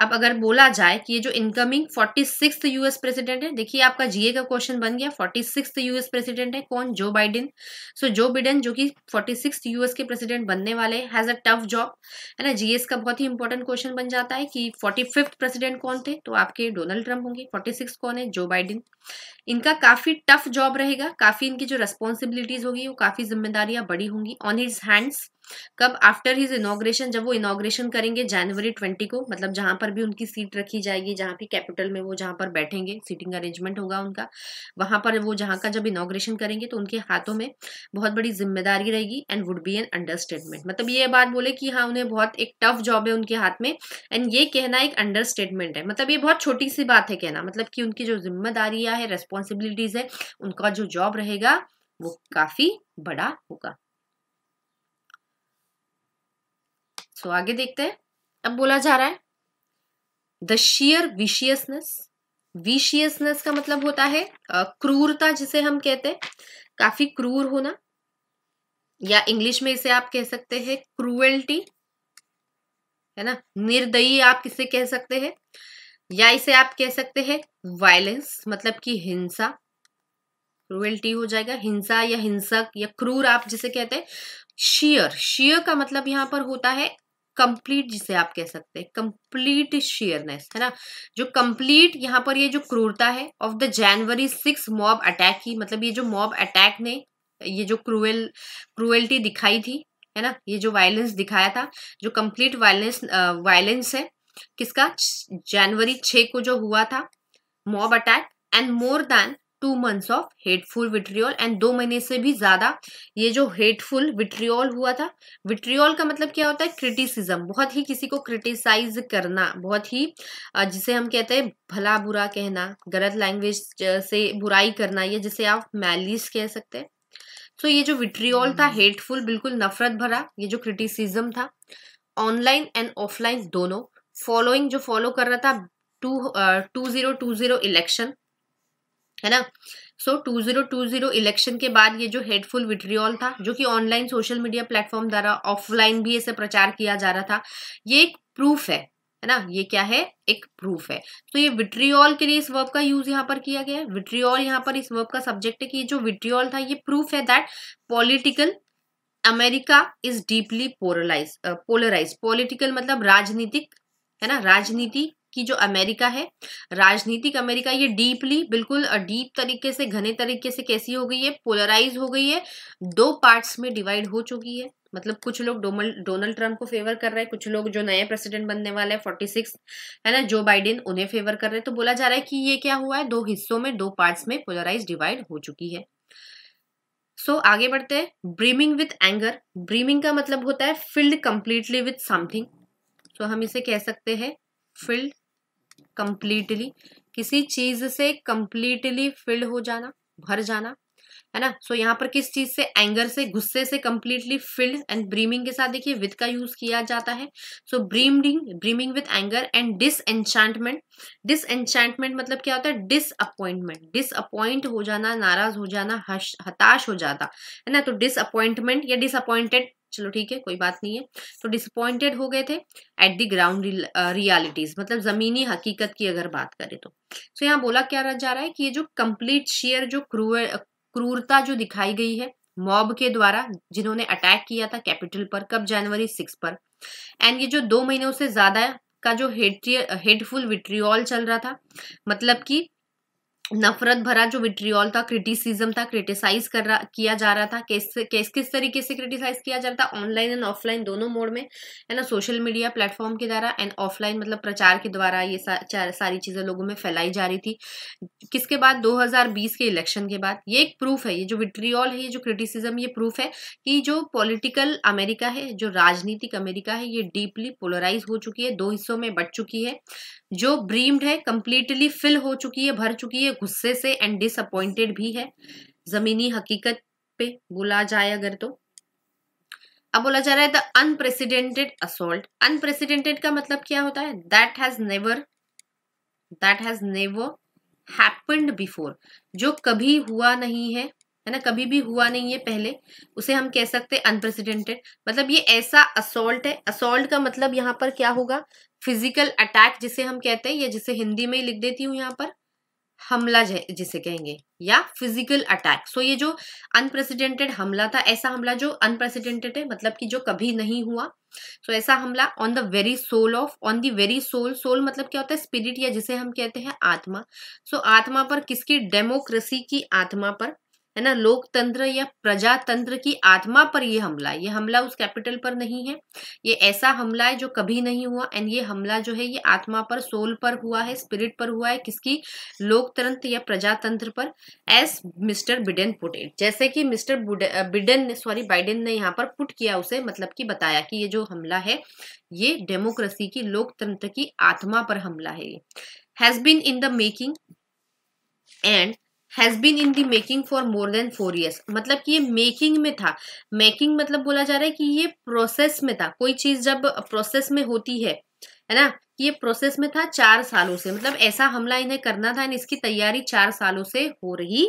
अब अगर बोला जाए कि ये जो incoming forty six US president है देखिए आपका जीए का क्वेश्चन बन गया फोर्टी सिक्स यूएस प्रेसिडेंट है कौन जो बाइडेन सो जो बिडेन जो कि फोर्टी सिक्स यूएस के प्रेसिडेंट बनने वाले हैज अ टफ जॉब है ना जीएस का बहुत ही इंपॉर्टेंट क्वेश्चन बन जाता है कि फोर्टी फिफ्थ प्रेसिडेंट कौन थे तो आपके डोनाल्ड ट्रंप होंगे फोर्टी सिक्स कौन है जो बाइडेन इनका काफी टफ जॉब रहेगा काफी इनकी जो रेस्पॉन्सिबिलिटीज होगी वो काफी जिम्मेदारियां बड़ी होंगी ऑन हिज हैंड्स कब आफ्टर हिज इनोग्रेशन जब वो इनोग्रेशन करेंगे जनवरी ट्वेंटी को मतलब जहां पर भी उनकी सीट रखी जाएगी जहां भी कैपिटल में वो जहां पर बैठेंगे सीटिंग अरेंजमेंट होगा उनका वहां पर वो जहां का जब इनोग्रेशन करेंगे तो उनके हाथों में बहुत बड़ी जिम्मेदारी रहेगी and would be an understatement मतलब ये बात बोले कि हाँ उन्हें बहुत एक टफ जॉब है उनके हाथ में एंड ये कहना एक अंडरस्टेटमेंट है मतलब ये बहुत छोटी सी बात है कहना मतलब कि उनकी जो जिम्मेदारियां है रेस्पॉन्सिबिलिटीज है उनका जो जॉब रहेगा वो काफी बड़ा होगा सो so, आगे देखते हैं अब बोला जा रहा है द शियर विशियसनेस विशियसनेस का मतलब होता है क्रूरता जिसे हम कहते हैं काफी क्रूर होना या इंग्लिश में इसे आप कह सकते हैं क्रूएल्टी है ना निर्दयी आप किसे कह सकते हैं या इसे आप कह सकते हैं वायलेंस मतलब कि हिंसा क्रूएल्टी हो जाएगा हिंसा या हिंसक या क्रूर आप जिसे कहते हैं शियर शियर का मतलब यहां पर होता है कंप्लीट जिसे आप कह सकते हैं कंप्लीट शेयरनेस है ना जो कंप्लीट यहाँ पर ये जो क्रूरता है of the January six mob attack की मतलब ये जो मॉब अटैक ने ये जो क्रूएल क्रूएल्टी दिखाई थी है ना ये जो वायलेंस दिखाया था जो कंप्लीट वायलेंस वायलेंस है किसका जनवरी छ को जो हुआ था mob attack and more than two months of hateful vitriol and दो महीने से भी ज्यादा ये जो हेटफुल विट्रियोल हुआ था विट्रियोल का मतलब क्या होता है क्रिटिसिज्म बहुत ही किसी को क्रिटिसाइज करना बहुत ही जिसे हम कहते हैं भला बुरा कहना गलत लैंग्वेज से बुराई करना या जिसे आप मैलिस कह सकते हैं तो ये जो विट्रियोल था हेटफुल हम्म। बिल्कुल नफरत भरा ये जो क्रिटिसिज्म था ऑनलाइन एंड ऑफलाइन दोनों फॉलोइंग जो फॉलो कर रहा था two two zero two zero election है ना so two zero two zero election के बाद ये जो हेडफुल विट्रियल था जो कि ऑनलाइन सोशल मीडिया प्लेटफॉर्म द्वारा ऑफलाइन भी इसे प्रचार किया जा रहा था ये एक प्रूफ है है ना ये क्या है एक प्रूफ है तो ये विट्रियल के लिए इस वर्ब का यूज यहाँ पर किया गया है विट्रियल यहाँ पर इस वर्ब का सब्जेक्ट है कि जो विट्रियल था ये प्रूफ है that political America is deeply polarise polarise political मतलब राजनीतिक है ना राजनीति कि जो अमेरिका है राजनीतिक अमेरिका ये डीपली बिल्कुल डीप तरीके से घने तरीके से कैसी हो गई है पोलराइज हो गई है दो पार्ट्स में डिवाइड हो चुकी है मतलब कुछ लोग डोनाल्ड ट्रंप को फेवर कर रहे हैं कुछ लोग जो नए प्रेसिडेंट बनने वाले हैं फोर्टी सिक्स है ना जो बाइडेन उन्हें फेवर कर रहे हैं तो बोला जा रहा है कि ये क्या हुआ है दो हिस्सों में दो पार्ट्स में पोलराइज डिवाइड हो चुकी है सो so, आगे बढ़ते हैं ब्रीमिंग विथ एंगर ब्रीमिंग का मतलब होता है filled completely with something so हम इसे कह सकते हैं फिल्ड कंप्लीटली किसी चीज से कंप्लीटली फिल्ड हो जाना भर जाना है ना सो so, यहाँ पर किस चीज से एंगर से गुस्से से कंप्लीटली फिल्ड एंड ब्रीमिंग के साथ देखिए विद का यूज किया जाता है so brimming brimming with anger and disenchantment disenchantment मतलब क्या होता है डिस अपॉइंटमेंट डिस अपॉइंट हो जाना नाराज हो जाना हताश हो जाता है ना तो डिस अपॉइंटमेंट या डिस अपॉइंटेड चलो ठीक है कोई बात नहीं है तो डिसअपॉइंटेड हो गए थे एट दी ग्राउंड रियालिटीज मतलब ज़मीनी हकीकत की अगर बात करें तो सो तो so, यहाँ बोला क्या रह जा रहा है कि ये जो कंप्लीट शेयर जो uh, क्रूरता जो दिखाई गई है मॉब के द्वारा जिन्होंने अटैक किया था कैपिटल पर कब जनवरी सिक्स पर एंड ये जो दो महीनों से ज़्यादा का जो हेटफुल विट्रियॉल uh, चल रहा था मतलब कि नफरत भरा जो विट्रियल था क्रिटिसिज्म था क्रिटिसाइज कर रहा किया जा रहा था किस किस तरीके से क्रिटिसाइज किया जा रहा था ऑनलाइन एंड ऑफलाइन दोनों मोड में है ना सोशल मीडिया प्लेटफॉर्म के द्वारा एंड ऑफलाइन मतलब प्रचार के द्वारा ये सा, सारी चीज़ें लोगों में फैलाई जा रही थी किसके बाद दो के इलेक्शन के बाद ये एक प्रूफ है ये जो विट्रियॉल है ये जो क्रिटिसिज्म ये प्रूफ है कि जो पॉलिटिकल अमेरिका है जो राजनीतिक अमेरिका है ये डीपली पोलराइज हो चुकी है दो हिस्सों में बढ़ चुकी है जो ब्रीम्ड है कंप्लीटली फिल हो चुकी है भर चुकी है गुस्से से एंड डिसअपॉइंटेड भी है जमीनी हकीकत पे बोला जाए अगर तो अब बोला जा रहा है द अनप्रेसिडेंटेड असोल्ट अनप्रेसिडेंटेड का मतलब क्या होता है that has never that has never happened before जो कभी हुआ नहीं है है ना कभी भी हुआ नहीं है पहले उसे हम कह सकते हैं अनप्रेसिडेंटेड मतलब ये ऐसा असोल्ट है असोल्ट का मतलब यहाँ पर क्या होगा फिजिकल अटैक जिसे हम कहते हैं या जिसे हिंदी में ही लिख देती हूँ यहाँ पर हमला जिसे कहेंगे या फिजिकल अटैक सो ये जो अनप्रेसिडेंटेड हमला था ऐसा हमला जो अनप्रेसिडेंटेड है मतलब कि जो कभी नहीं हुआ सो तो so, ऐसा हमला on the very soul of on the very soul soul मतलब क्या होता है स्पिरिट या जिसे हम कहते हैं आत्मा सो so, आत्मा पर किसकी डेमोक्रेसी की आत्मा पर है ना लोकतंत्र या प्रजातंत्र की आत्मा पर यह हमला ये हमला उस कैपिटल पर नहीं है ये ऐसा हमला है जो कभी नहीं हुआ एंड ये हमला जो है ये आत्मा पर सोल पर हुआ है स्पिरिट पर हुआ है किसकी लोकतंत्र या प्रजातंत्र पर as Mister Biden put it जैसे कि मिस्टर बिडेन ने सॉरी बाइडेन ने यहाँ पर पुट किया उसे मतलब कि बताया कि ये जो हमला है ये डेमोक्रेसी की लोकतंत्र की आत्मा पर हमला है ये has been in the making and has been in the making for more than four years मतलब कि ये मेकिंग में था मेकिंग मतलब बोला जा रहा है कि ये प्रोसेस में था कोई चीज़ जब प्रोसेस में होती है है ना ये प्रोसेस में था चार सालों से मतलब ऐसा हमला इन्हें करना था इसकी तैयारी चार सालों से हो रही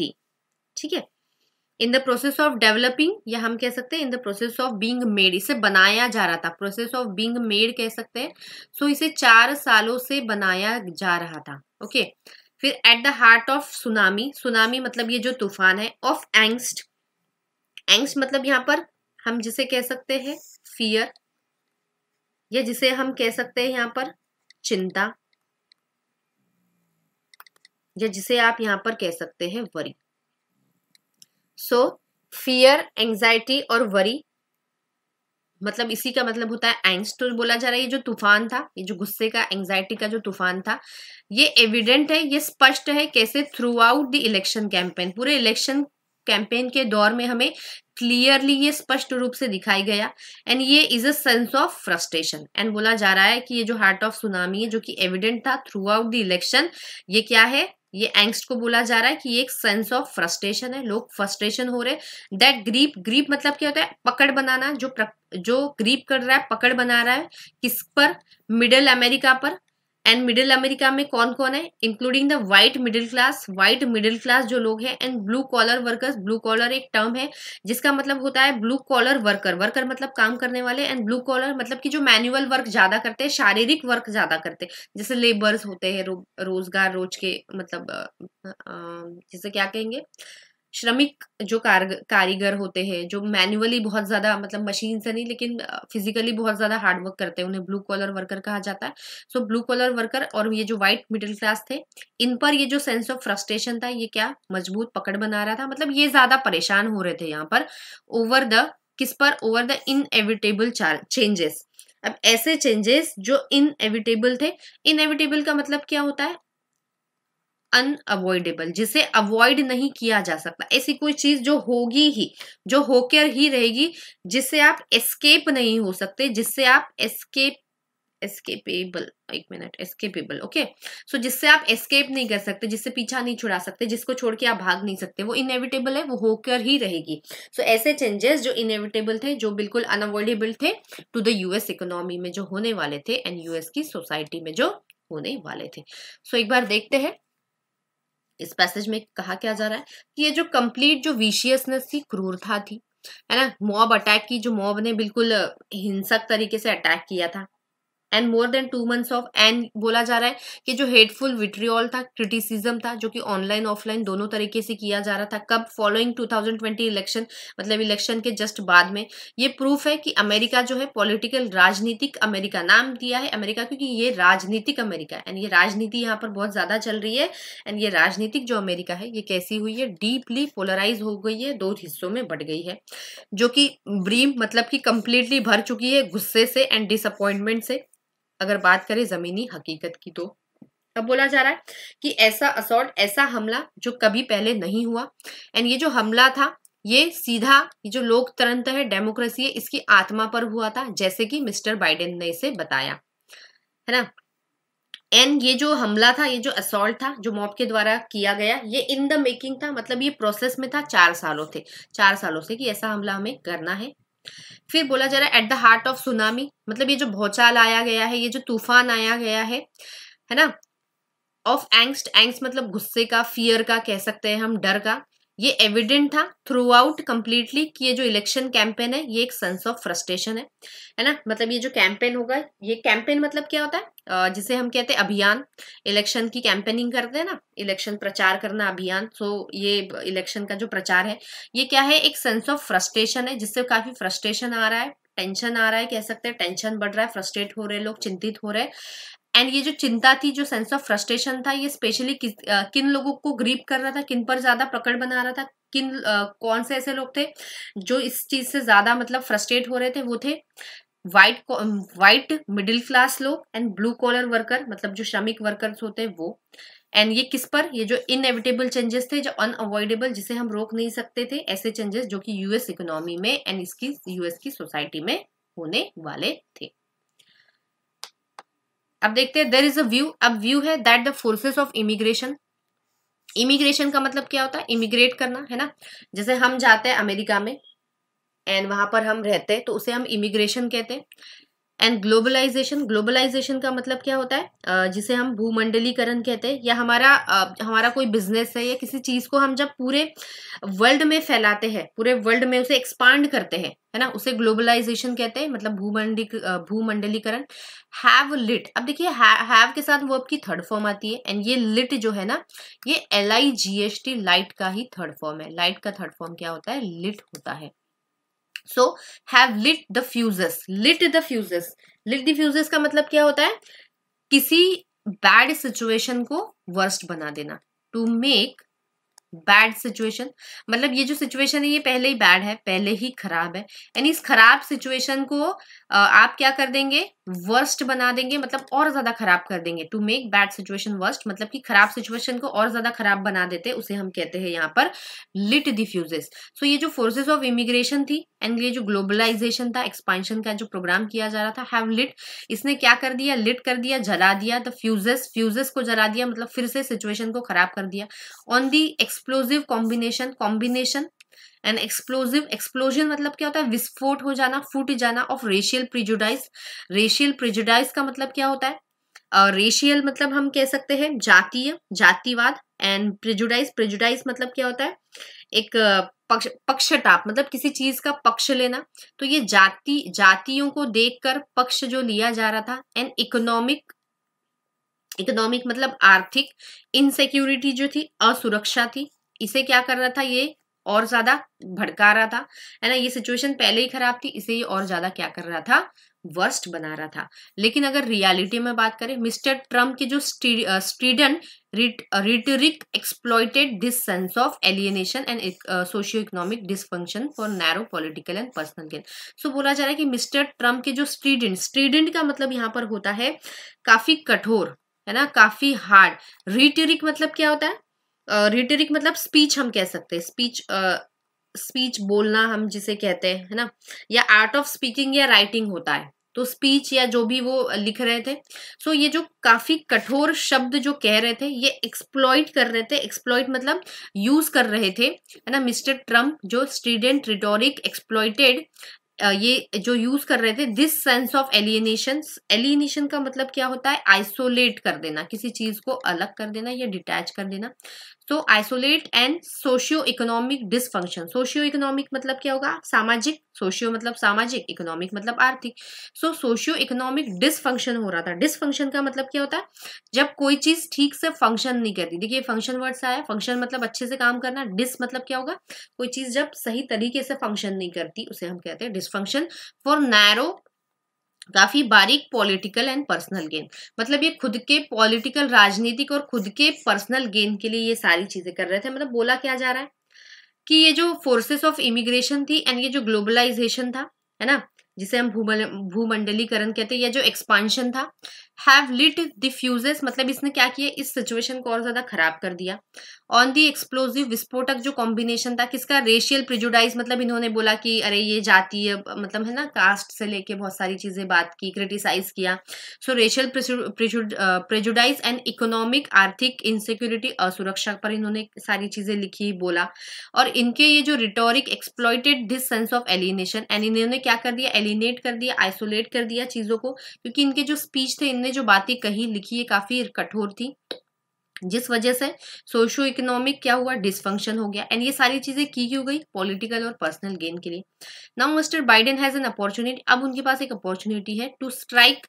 थी ठीक है in the process of developing या हम कह सकते हैं in the process of being made इसे बनाया जा रहा था प्रोसेस ऑफ बींग मेड कह सकते हैं सो so, इसे चार सालों से बनाया जा रहा था ओके okay? फिर at the heart of tsunami tsunami मतलब ये जो तूफान है ऑफ एंगस्ट एंगस्ट मतलब यहाँ पर हम जिसे कह सकते हैं फियर या जिसे हम कह सकते हैं यहाँ पर चिंता या जिसे आप यहाँ पर कह सकते हैं वरी सो फियर एंगजाइटी और वरी मतलब इसी का मतलब होता है एंगस्ट तो बोला जा रहा है ये जो तूफान था ये जो गुस्से का एंगजाइटी का जो तूफान था ये एविडेंट है ये स्पष्ट है कैसे throughout the election campaign पूरे इलेक्शन कैंपेन के दौर में हमें क्लियरली ये स्पष्ट रूप से दिखाई गया एंड ये is a sense of frustration and बोला जा रहा है कि ये जो हार्ट ऑफ सुनामी है जो कि एविडेंट था थ्रू आउट द इलेक्शन ये क्या है ये एंगस्ट को बोला जा रहा है कि ये एक सेंस ऑफ फ्रस्ट्रेशन है लोग फ्रस्ट्रेशन हो रहे दैट ग्रीप ग्रीप मतलब क्या होता है पकड़ बनाना जो प्र, जो ग्रीप कर रहा है पकड़ बना रहा है किस पर मिडल अमेरिका पर एंड मिडिल अमेरिका में कौन कौन है including the white middle class white middle class जो लोग हैं and blue collar workers blue collar एक टर्म है जिसका मतलब होता है ब्लू कॉलर वर्कर वर्कर मतलब काम करने वाले एंड ब्लू कॉलर मतलब कि जो मैनुअल वर्क ज्यादा करते हैं शारीरिक वर्क ज्यादा करते हैं जैसे लेबर्स होते हैं रो, रोजगार रोज के मतलब जैसे क्या कहेंगे श्रमिक जो कार कारीगर होते हैं जो मैन्युअली बहुत ज़्यादा मतलब मशीन से नहीं लेकिन फिजिकली बहुत ज़्यादा हार्डवर्क करते हैं उन्हें ब्लू कॉलर वर्कर कहा जाता है सो ब्लू कॉलर वर्कर और ये जो व्हाइट मिडिल क्लास थे इन पर ये जो सेंस ऑफ फ्रस्ट्रेशन था ये क्या मजबूत पकड़ बना रहा था मतलब ये ज़्यादा परेशान हो रहे थे यहाँ पर ओवर द किस पर ओवर द इनएविटेबल चेंजेस अब ऐसे चेंजेस जो एविटेबल थे एविटेबल का मतलब क्या होता है अनअवॉइडेबल जिसे अवॉइड नहीं किया जा सकता ऐसी कोई चीज जो होगी ही जो होकर ही रहेगी जिससे आप एस्केप नहीं हो सकते जिससे आप एस्केप एस्केपेबल एक मिनट एस्केपेबल ओके सो जिससे आप एस्केप नहीं कर सकते जिससे पीछा नहीं छुड़ा सकते जिसको छोड़ के आप भाग नहीं सकते वो इनएविटेबल है वो होकर ही रहेगी सो so, ऐसे चेंजेस जो इनएविटेबल थे जो बिल्कुल अनअवॉइडेबल थे टू द यूएस इकोनॉमी में जो होने वाले थे एंड यूएस की सोसाइटी में जो होने वाले थे सो so, एक बार देखते हैं इस पैसेज में कहा क्या जा रहा है कि ये जो कंप्लीट जो विशियसनेस थी क्रूरता थी है ना मॉब अटैक की जो मॉब ने बिल्कुल हिंसक तरीके से अटैक किया था and more than two months of and बोला जा रहा है कि जो हेटफुल विट्रियॉल था क्रिटिसिज्म था जो कि ऑनलाइन ऑफलाइन दोनों तरीके से किया जा रहा था कब फॉलोइंग 2020 इलेक्शन मतलब इलेक्शन के जस्ट बाद में ये प्रूफ है कि अमेरिका जो है पॉलिटिकल राजनीतिक अमेरिका नाम दिया है अमेरिका क्योंकि ये राजनीतिक अमेरिका है एंड ये राजनीति यहाँ पर बहुत ज़्यादा चल रही है एंड ये राजनीतिक जो अमेरिका है ये कैसी हुई है डीपली पोलराइज हो गई है दो हिस्सों में बढ़ गई है जो कि ब्रीम मतलब कि कंप्लीटली भर चुकी है गुस्से से एंड डिसअपॉइंटमेंट से अगर बात करें ज़मीनी हकीकत की तो अब बोला जा रहा है कि ऐसा असॉल्ट ऐसा हमला जो कभी पहले नहीं हुआ एंड ये जो हमला था ये सीधा ये जो लोकतंत्र है डेमोक्रेसी है इसकी आत्मा पर हुआ था जैसे कि मिस्टर बाइडेन ने इसे बताया है ना एंड ये जो हमला था ये जो असॉल्ट था जो मॉब के द्वारा किया गया ये इन द मेकिंग था मतलब ये प्रोसेस में था चार सालों थे चार सालों से कि ऐसा हमला हमें करना है फिर बोला जा रहा है at the heart of tsunami मतलब ये जो भौचाल आया गया है ये जो तूफान आया गया है है ना ऑफ एंगस्ट एंग्स मतलब गुस्से का फियर का कह सकते हैं हम डर का ये एविडेंट था थ्रू आउट कम्प्लीटली कि ये जो इलेक्शन कैंपेन है ये एक सेंस ऑफ फ्रस्ट्रेशन है है ना मतलब ये जो कैंपेन होगा ये कैंपेन मतलब क्या होता है जिसे हम कहते हैं अभियान इलेक्शन की कैंपेनिंग करते हैं ना इलेक्शन प्रचार करना अभियान सो ये इलेक्शन का जो प्रचार है ये क्या है एक सेंस ऑफ फ्रस्ट्रेशन है जिससे काफी फ्रस्ट्रेशन आ रहा है टेंशन आ रहा है कह सकते हैं टेंशन बढ़ रहा है फ्रस्ट्रेट हो रहे हैं लोग चिंतित हो रहे हैं एंड ये जो चिंता थी जो सेंस ऑफ फ्रस्ट्रेशन था ये स्पेशली किस किन लोगों को ग्रीप कर रहा था किन पर ज़्यादा पकड़ बना रहा था किन आ, कौन से ऐसे लोग थे जो इस चीज़ से ज़्यादा मतलब फ्रस्ट्रेट हो रहे थे वो थे वाइट वाइट मिडिल क्लास लोग एंड ब्लू कॉलर वर्कर मतलब जो श्रमिक वर्कर्स होते हैं वो एंड ये किस पर ये जो इनएविटेबल चेंजेस थे जो अनअवॉइडेबल जिसे हम रोक नहीं सकते थे ऐसे चेंजेस जो कि यूएस इकोनॉमी में एंड इसकी यूएस की सोसाइटी में होने वाले थे अब देखते हैं देर इज अ व्यू अब व्यू है that the forces of immigration immigration का मतलब क्या होता है इमिग्रेट करना है ना जैसे हम जाते हैं अमेरिका में एंड वहां पर हम रहते हैं तो उसे हम इमिग्रेशन कहते हैं एंड ग्लोबलाइजेशन ग्लोबलाइजेशन का मतलब क्या होता है जिसे हम भूमंडलीकरण कहते हैं या हमारा हमारा कोई बिजनेस है या किसी चीज़ को हम जब पूरे वर्ल्ड में फैलाते हैं पूरे वर्ल्ड में उसे एक्सपांड करते हैं है ना उसे ग्लोबलाइजेशन कहते हैं मतलब भूमंडी भूमंडलीकरण हैव लिट अब देखिए हैव के साथ वो आपकी थर्ड फॉर्म आती है एंड ये लिट जो है ना ये L I G S T light का ही थर्ड फॉर्म है लाइट का थर्ड फॉर्म क्या होता है लिट होता है so have lit the fuses lit the fuses lit the fuses का मतलब क्या होता है किसी बैड सिचुएशन को वर्स्ट बना देना टू मेक बैड सिचुएशन मतलब ये जो सिचुएशन है ये पहले ही बैड है पहले ही खराब है यानी इस खराब सिचुएशन को आप क्या कर देंगे वर्स्ट बना देंगे मतलब और ज्यादा खराब कर देंगे to make bad situation worst मतलब कि खराब सिचुएशन को और ज्यादा खराब बना देते हैं उसे हम कहते हैं यहाँ पर लिट डिफ्यूजेस सो ये जो फोर्सेस ऑफ इमिग्रेशन थी एंड ये जो ग्लोबलाइजेशन था एक्सपांशन का जो प्रोग्राम किया जा रहा था हैव लिट इसने क्या कर दिया लिट कर दिया जला दिया द फ्यूजेस फ्यूजेस को जला दिया मतलब फिर से सिचुएशन को खराब कर दिया on the explosive combination combination an explosive explosion मतलब क्या होता है विस्फोट हो जाना फूट जाना of racial prejudice racial prejudice का मतलब क्या होता है रेशियल uh, मतलब हम कह सकते हैं जातीय जातिवाद एंड प्रिजुडाइज प्रिजुडाइज मतलब क्या होता है एक पक्ष पक्षताप मतलब किसी चीज का पक्ष लेना तो ये जाति जातियों को देखकर पक्ष जो लिया जा रहा था एंड इकोनॉमिक इकोनॉमिक मतलब आर्थिक इनसेक्योरिटी जो थी असुरक्षा थी इसे क्या कर रहा था ये और ज्यादा भड़का रहा था है ना ये सिचुएशन पहले ही खराब थी इसे ये और ज्यादा क्या कर रहा था वर्स्ट बना रहा था लेकिन अगर रियलिटी में बात करें मिस्टर ट्रम्प के जो strident rhetoric exploited this sense of alienation and socio economic dysfunction for narrow political and personal gain so बोला जा रहा है कि मिस्टर ट्रम्प के जो स्ट्रीडेंट स्ट्रीडेंट का मतलब यहाँ पर होता है काफी कठोर है ना काफी हार्ड रिटरिक मतलब क्या होता है रिटेरिक uh, मतलब स्पीच हम कह सकते हैं स्पीच स्पीच बोलना हम जिसे कहते हैं है ना या आर्ट ऑफ स्पीकिंग या राइटिंग होता है तो स्पीच या जो भी वो लिख रहे थे सो so ये जो काफी कठोर शब्द जो कह रहे थे ये एक्सप्लॉइट कर रहे थे एक्सप्लॉइट मतलब यूज कर रहे थे है ना मिस्टर ट्रम्प जो स्टूडेंट रिटोरिक एक्सप्लॉइटेड ये जो यूज कर रहे थे this sense of alienation alienation का मतलब क्या होता है आइसोलेट कर देना किसी चीज को अलग कर देना या डिटैच कर देना so isolate and socio economic dysfunction socio economic मतलब क्या होगा सामाजिक सोशियो मतलब सामाजिक इकोनॉमिक मतलब आर्थिक सो सोशियो इकोनॉमिक डिसफंक्शन हो रहा था डिसफंक्शन का मतलब क्या होता है जब कोई चीज ठीक से फंक्शन नहीं करती देखिए फंक्शन वर्ड से आया फंक्शन मतलब अच्छे से काम करना डिस मतलब क्या होगा कोई चीज जब सही तरीके से फंक्शन नहीं करती उसे हम कहते हैं डिसफंक्शन फॉर नैरो काफी बारीक पॉलिटिकल एंड पर्सनल गेन मतलब ये खुद के पॉलिटिकल राजनीतिक और खुद के पर्सनल गेन के लिए ये सारी चीजें कर रहे थे मतलब बोला क्या जा रहा है कि ये जो फोर्सेस ऑफ इमिग्रेशन थी एंड ये जो ग्लोबलाइजेशन था है ना जिसे हम भूमंडलीकरण कहते हैं या जो एक्सपांशन था हैव लिट डिफ्यूजेस मतलब इसने क्या किया इस सिचुएशन को और ज्यादा खराब कर दिया ऑन दी एक्सप्लोजिव विस्फोटक जो कॉम्बिनेशन था किसका रेशियल प्रिजुडाइज मतलब इन्होंने बोला कि अरे ये जातीय मतलब है ना कास्ट से लेके बहुत सारी चीजें बात की क्रिटिसाइज किया so racial prejudice and economic आर्थिक इनसिक्योरिटी असुरक्षा पर इन्होंने सारी चीजें लिखी बोला और इनके ये जो rhetoric exploited this sense of alienation and इन्होंने क्या कर दिया एलिनेट कर दिया आइसोलेट कर दिया चीजों को क्योंकि इनके जो स्पीच थे इन ने जो बातें कही लिखी ये काफ़ी कठोर थी जिस वजह से सोशो इकोनॉमिक क्या हुआ डिसफंक्शन हो गया एंड ये सारी चीजें की क्यों गई पॉलिटिकल और पर्सनल गेन के लिए now Mister Biden has an opportunity अब उनके पास एक अपॉर्चुनिटी है to strike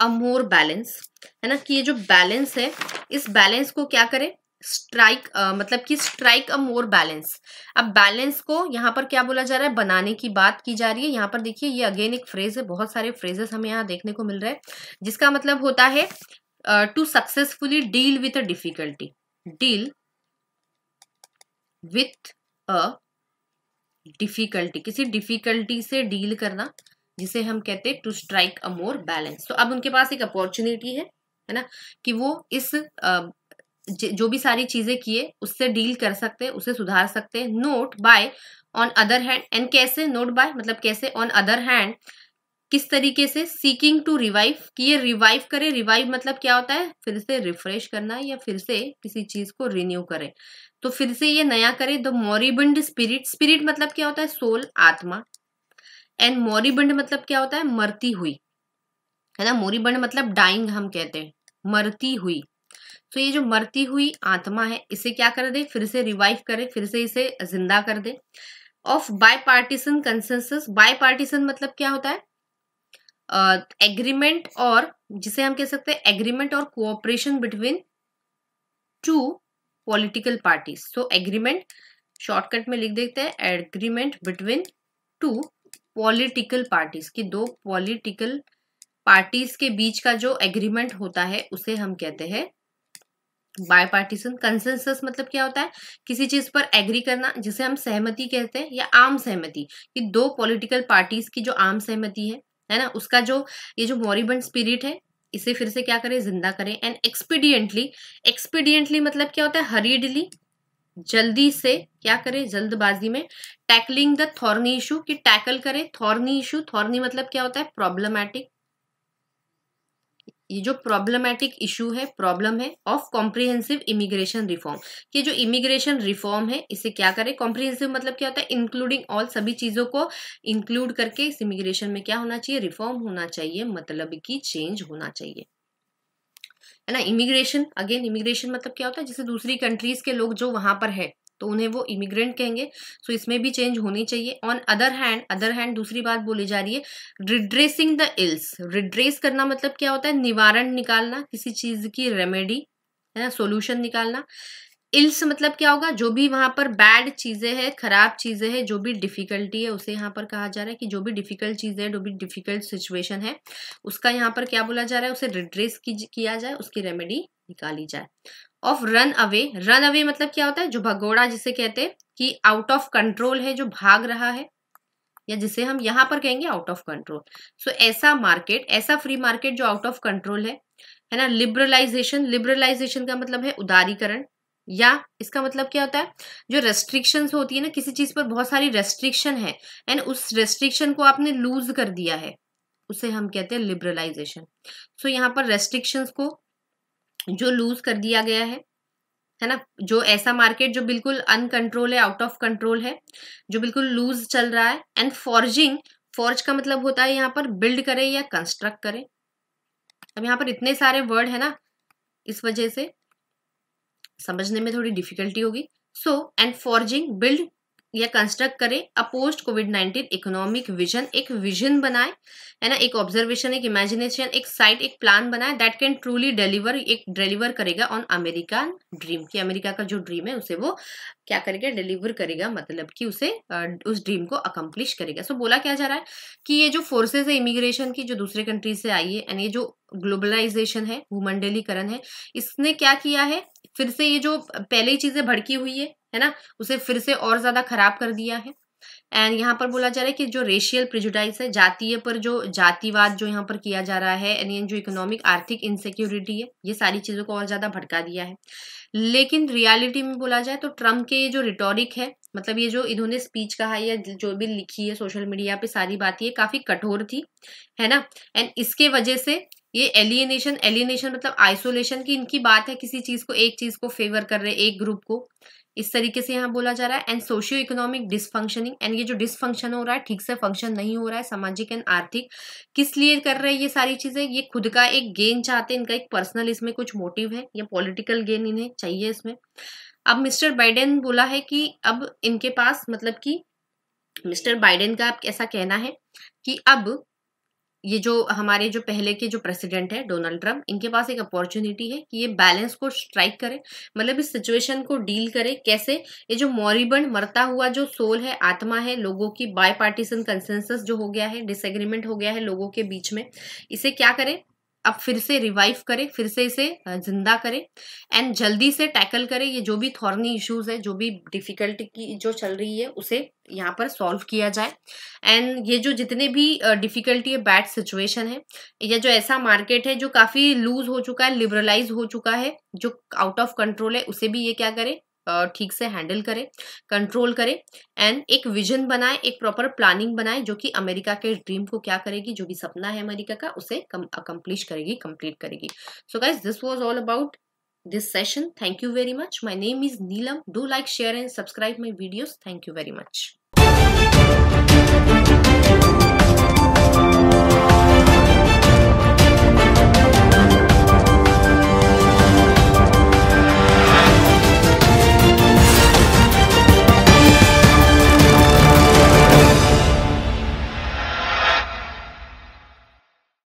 a more balance है ना कि ये जो बैलेंस है इस बैलेंस को क्या करें स्ट्राइक मतलब कि स्ट्राइक अ मोर बैलेंस अब बैलेंस को यहाँ पर क्या बोला जा रहा है बनाने की बात की जा रही है यहाँ पर देखिए ये अगेन एक फ्रेज है बहुत सारे फ्रेजेस हमें यहाँ देखने को मिल रहे हैं जिसका मतलब होता है to successfully deal with a difficulty deal with a difficulty किसी डिफिकल्टी से डील करना जिसे हम कहते हैं to strike a more balance तो अब उनके पास एक अपॉर्चुनिटी है है ना कि वो इस जो भी सारी चीजें किए उससे डील कर सकते हैं उसे सुधार सकते हैं notably on other hand and कैसे नोट बाय मतलब कैसे ऑन अदर हैंड किस तरीके से सीकिंग टू रिवाइव कि ये रिवाइव करे रिवाइव मतलब क्या होता है फिर से रिफ्रेश करना या फिर से किसी चीज को रिन्यू करे तो फिर से ये नया करे द मोरीबंड स्पिरिट स्पिरिट मतलब क्या होता है सोल आत्मा एंड मोरिबंड मतलब क्या होता है मरती हुई है ना मोरीबंड मतलब डाइंग हम कहते हैं मरती हुई तो ये जो मरती हुई आत्मा है इसे क्या कर दे फिर से रिवाइव करे फिर से इसे जिंदा कर दे of bipartisan consensus bipartisan मतलब क्या होता है एग्रीमेंट uh, और जिसे हम कह सकते हैं एग्रीमेंट और cooperation between two political parties so agreement shortcut में लिख देते हैं agreement between two political parties की दो पॉलिटिकल पार्टीज के बीच का जो एग्रीमेंट होता है उसे हम कहते हैं बाय पार्टीसन कंसेंसस मतलब क्या होता है किसी चीज पर एग्री करना जिसे हम सहमति कहते हैं या आम सहमति कि दो पॉलिटिकल पार्टीज की जो आम सहमति है है ना उसका जो ये जो मॉरिबंड स्पिरिट है इसे फिर से क्या करें जिंदा करें एंड एक्सपीडियंटली एक्सपीडियंटली मतलब क्या होता है हरीडली जल्दी से क्या करें जल्दबाजी में टैकलिंग द थॉर्नी इशू कि टैकल करें थॉर्नी इशू थॉर्नी मतलब क्या होता है प्रॉब्लमैटिक ये जो प्रॉब्लमेटिक इशू है प्रॉब्लम है ऑफ कॉम्प्रिहेंसिव इमिग्रेशन रिफॉर्म ये जो इमिग्रेशन रिफॉर्म है इसे क्या करें कॉम्प्रिहेंसिव मतलब क्या होता है इंक्लूडिंग ऑल सभी चीज़ों को इंक्लूड करके इस इमिग्रेशन में क्या होना चाहिए रिफॉर्म होना चाहिए मतलब कि चेंज होना चाहिए है ना इमिग्रेशन अगेन इमिग्रेशन मतलब क्या होता है जैसे दूसरी कंट्रीज के लोग जो वहां पर है तो उन्हें वो इमिग्रेंट कहेंगे सो इसमें भी चेंज होनी चाहिए on other hand other hand दूसरी बात बोली जा रही है रिड्रेसिंग द इल्स रिड्रेस करना मतलब क्या होता है निवारण निकालना किसी चीज की रेमेडी है ना सोल्यूशन निकालना इल्स मतलब क्या होगा जो भी वहां पर बैड चीजें हैं खराब चीजें हैं जो भी डिफिकल्टी है उसे यहाँ पर कहा जा रहा है कि जो भी डिफिकल्ट चीजें है जो भी डिफिकल्ट सिचुएशन है उसका यहाँ पर क्या बोला जा रहा है उसे रिड्रेस किया जाए उसकी रेमेडी निकाली जाए of run away run away मतलब क्या होता है जो भगोड़ा जिसे कहते हैं कि आउट ऑफ कंट्रोल है जो भाग रहा है या जिसे हम यहां पर कहेंगे आउट ऑफ कंट्रोल सो ऐसा मार्केट ऐसा फ्री मार्केट जो आउट ऑफ कंट्रोल है है ना लिबरलाइजेशन लिबरलाइजेशन का मतलब है उदारीकरण या इसका मतलब क्या होता है जो रेस्ट्रिक्शंस होती है ना किसी चीज पर बहुत सारी रेस्ट्रिक्शन है एंड उस रेस्ट्रिक्शन को आपने लूज कर दिया है उसे हम कहते हैं लिबरलाइजेशन सो यहाँ पर रेस्ट्रिक्शंस को जो लूज कर दिया गया है है ना जो ऐसा मार्केट जो बिल्कुल अनकंट्रोल है आउट ऑफ कंट्रोल है जो बिल्कुल लूज चल रहा है एंड फॉर्जिंग फॉर्ज का मतलब होता है यहाँ पर बिल्ड करें या कंस्ट्रक्ट करें अब यहाँ पर इतने सारे वर्ड है ना इस वजह से समझने में थोड़ी डिफिकल्टी होगी सो एंड फॉर्जिंग बिल्ड या कंस्ट्रक्ट करें a post COVID nineteen economic vision एक विजन बनाए है ना एक ऑब्जर्वेशन एक इमेजिनेशन एक साइट एक प्लान बनाए दैट कैन ट्रूली डिलीवर एक डिलीवर करेगा ऑन अमेरिकन ड्रीम कि अमेरिका का जो ड्रीम है उसे वो क्या करेगा डिलीवर करेगा मतलब कि उसे उस ड्रीम को अकम्प्लिश करेगा सो so, बोला क्या जा रहा है कि ये जो फोर्सेज है इमिग्रेशन की जो दूसरे कंट्रीज से आई है एंड ये जो ग्लोबलाइजेशन है भूमंडलीकरण है इसने क्या किया है फिर से ये जो पहले ही चीजें भड़की हुई है है ना उसे फिर से और ज्यादा खराब कर दिया है एंड यहाँ पर बोला जा रहा है कि जो रेशियल प्रिजुडाइज है जातीय पर जो जातिवाद जो यहाँ पर किया जा रहा है एंड जो इकोनॉमिक आर्थिक इनसेक्योरिटी है ये सारी चीज़ों को और ज़्यादा भटका दिया है लेकिन रियलिटी में बोला जाए तो ट्रम्प के ये जो रिटोरिक है मतलब ये जो इन्होंने स्पीच कहा या जो भी लिखी है सोशल मीडिया पे सारी बात ये काफ़ी कठोर थी है ना एंड इसके वजह से ये एलियनेशन एलियनेशन मतलब आइसोलेशन की इनकी बात है किसी चीज़ को एक चीज़ को फेवर कर रहे एक ग्रुप को इस तरीके से यहाँ बोला जा रहा है and socio economic dysfunctioning and ये जो डिसफंक्शन हो रहा है ठीक से फंक्शन नहीं हो रहा है सामाजिक एंड आर्थिक किस लिए कर रहे हैं ये सारी चीज़ें ये खुद का एक गेन चाहते हैं इनका एक पर्सनल इसमें कुछ मोटिव है या पॉलिटिकल गेन इन्हें चाहिए इसमें अब मिस्टर बाइडेन बोला है कि अब इनके पास मतलब कि मिस्टर बाइडेन का ऐसा कहना है कि अब ये जो हमारे जो पहले के जो प्रेसिडेंट है डोनाल्ड ट्रम्प इनके पास एक अपॉर्चुनिटी है कि ये बैलेंस को स्ट्राइक करें मतलब इस सिचुएशन को डील करें कैसे ये जो मॉरीबंड मरता हुआ जो सोल है आत्मा है लोगों की बाय पार्टीसन कंसेंसस जो हो गया है डिसएग्रीमेंट हो गया है लोगों के बीच में इसे क्या करें अब फिर से रिवाइव करें फिर से इसे जिंदा करें एंड जल्दी से टैकल करें ये जो भी थॉर्नी इश्यूज है जो भी डिफिकल्टी की जो चल रही है उसे यहाँ पर सॉल्व किया जाए एंड ये जो जितने भी डिफिकल्टी है बैड सिचुएशन है या जो ऐसा मार्केट है जो काफ़ी लूज हो चुका है लिबरलाइज हो चुका है जो आउट ऑफ कंट्रोल है उसे भी ये क्या करें ठीक से हैंडल करे कंट्रोल करे एंड एक विजन बनाए एक प्रॉपर प्लानिंग बनाए जो कि अमेरिका के ड्रीम को क्या करेगी जो भी सपना है अमेरिका का उसे अकम्प्लिश करेगी कंप्लीट करेगी so guys this was all about this session thank you very much my name is Neelam Do like share and subscribe my videos Thank you very much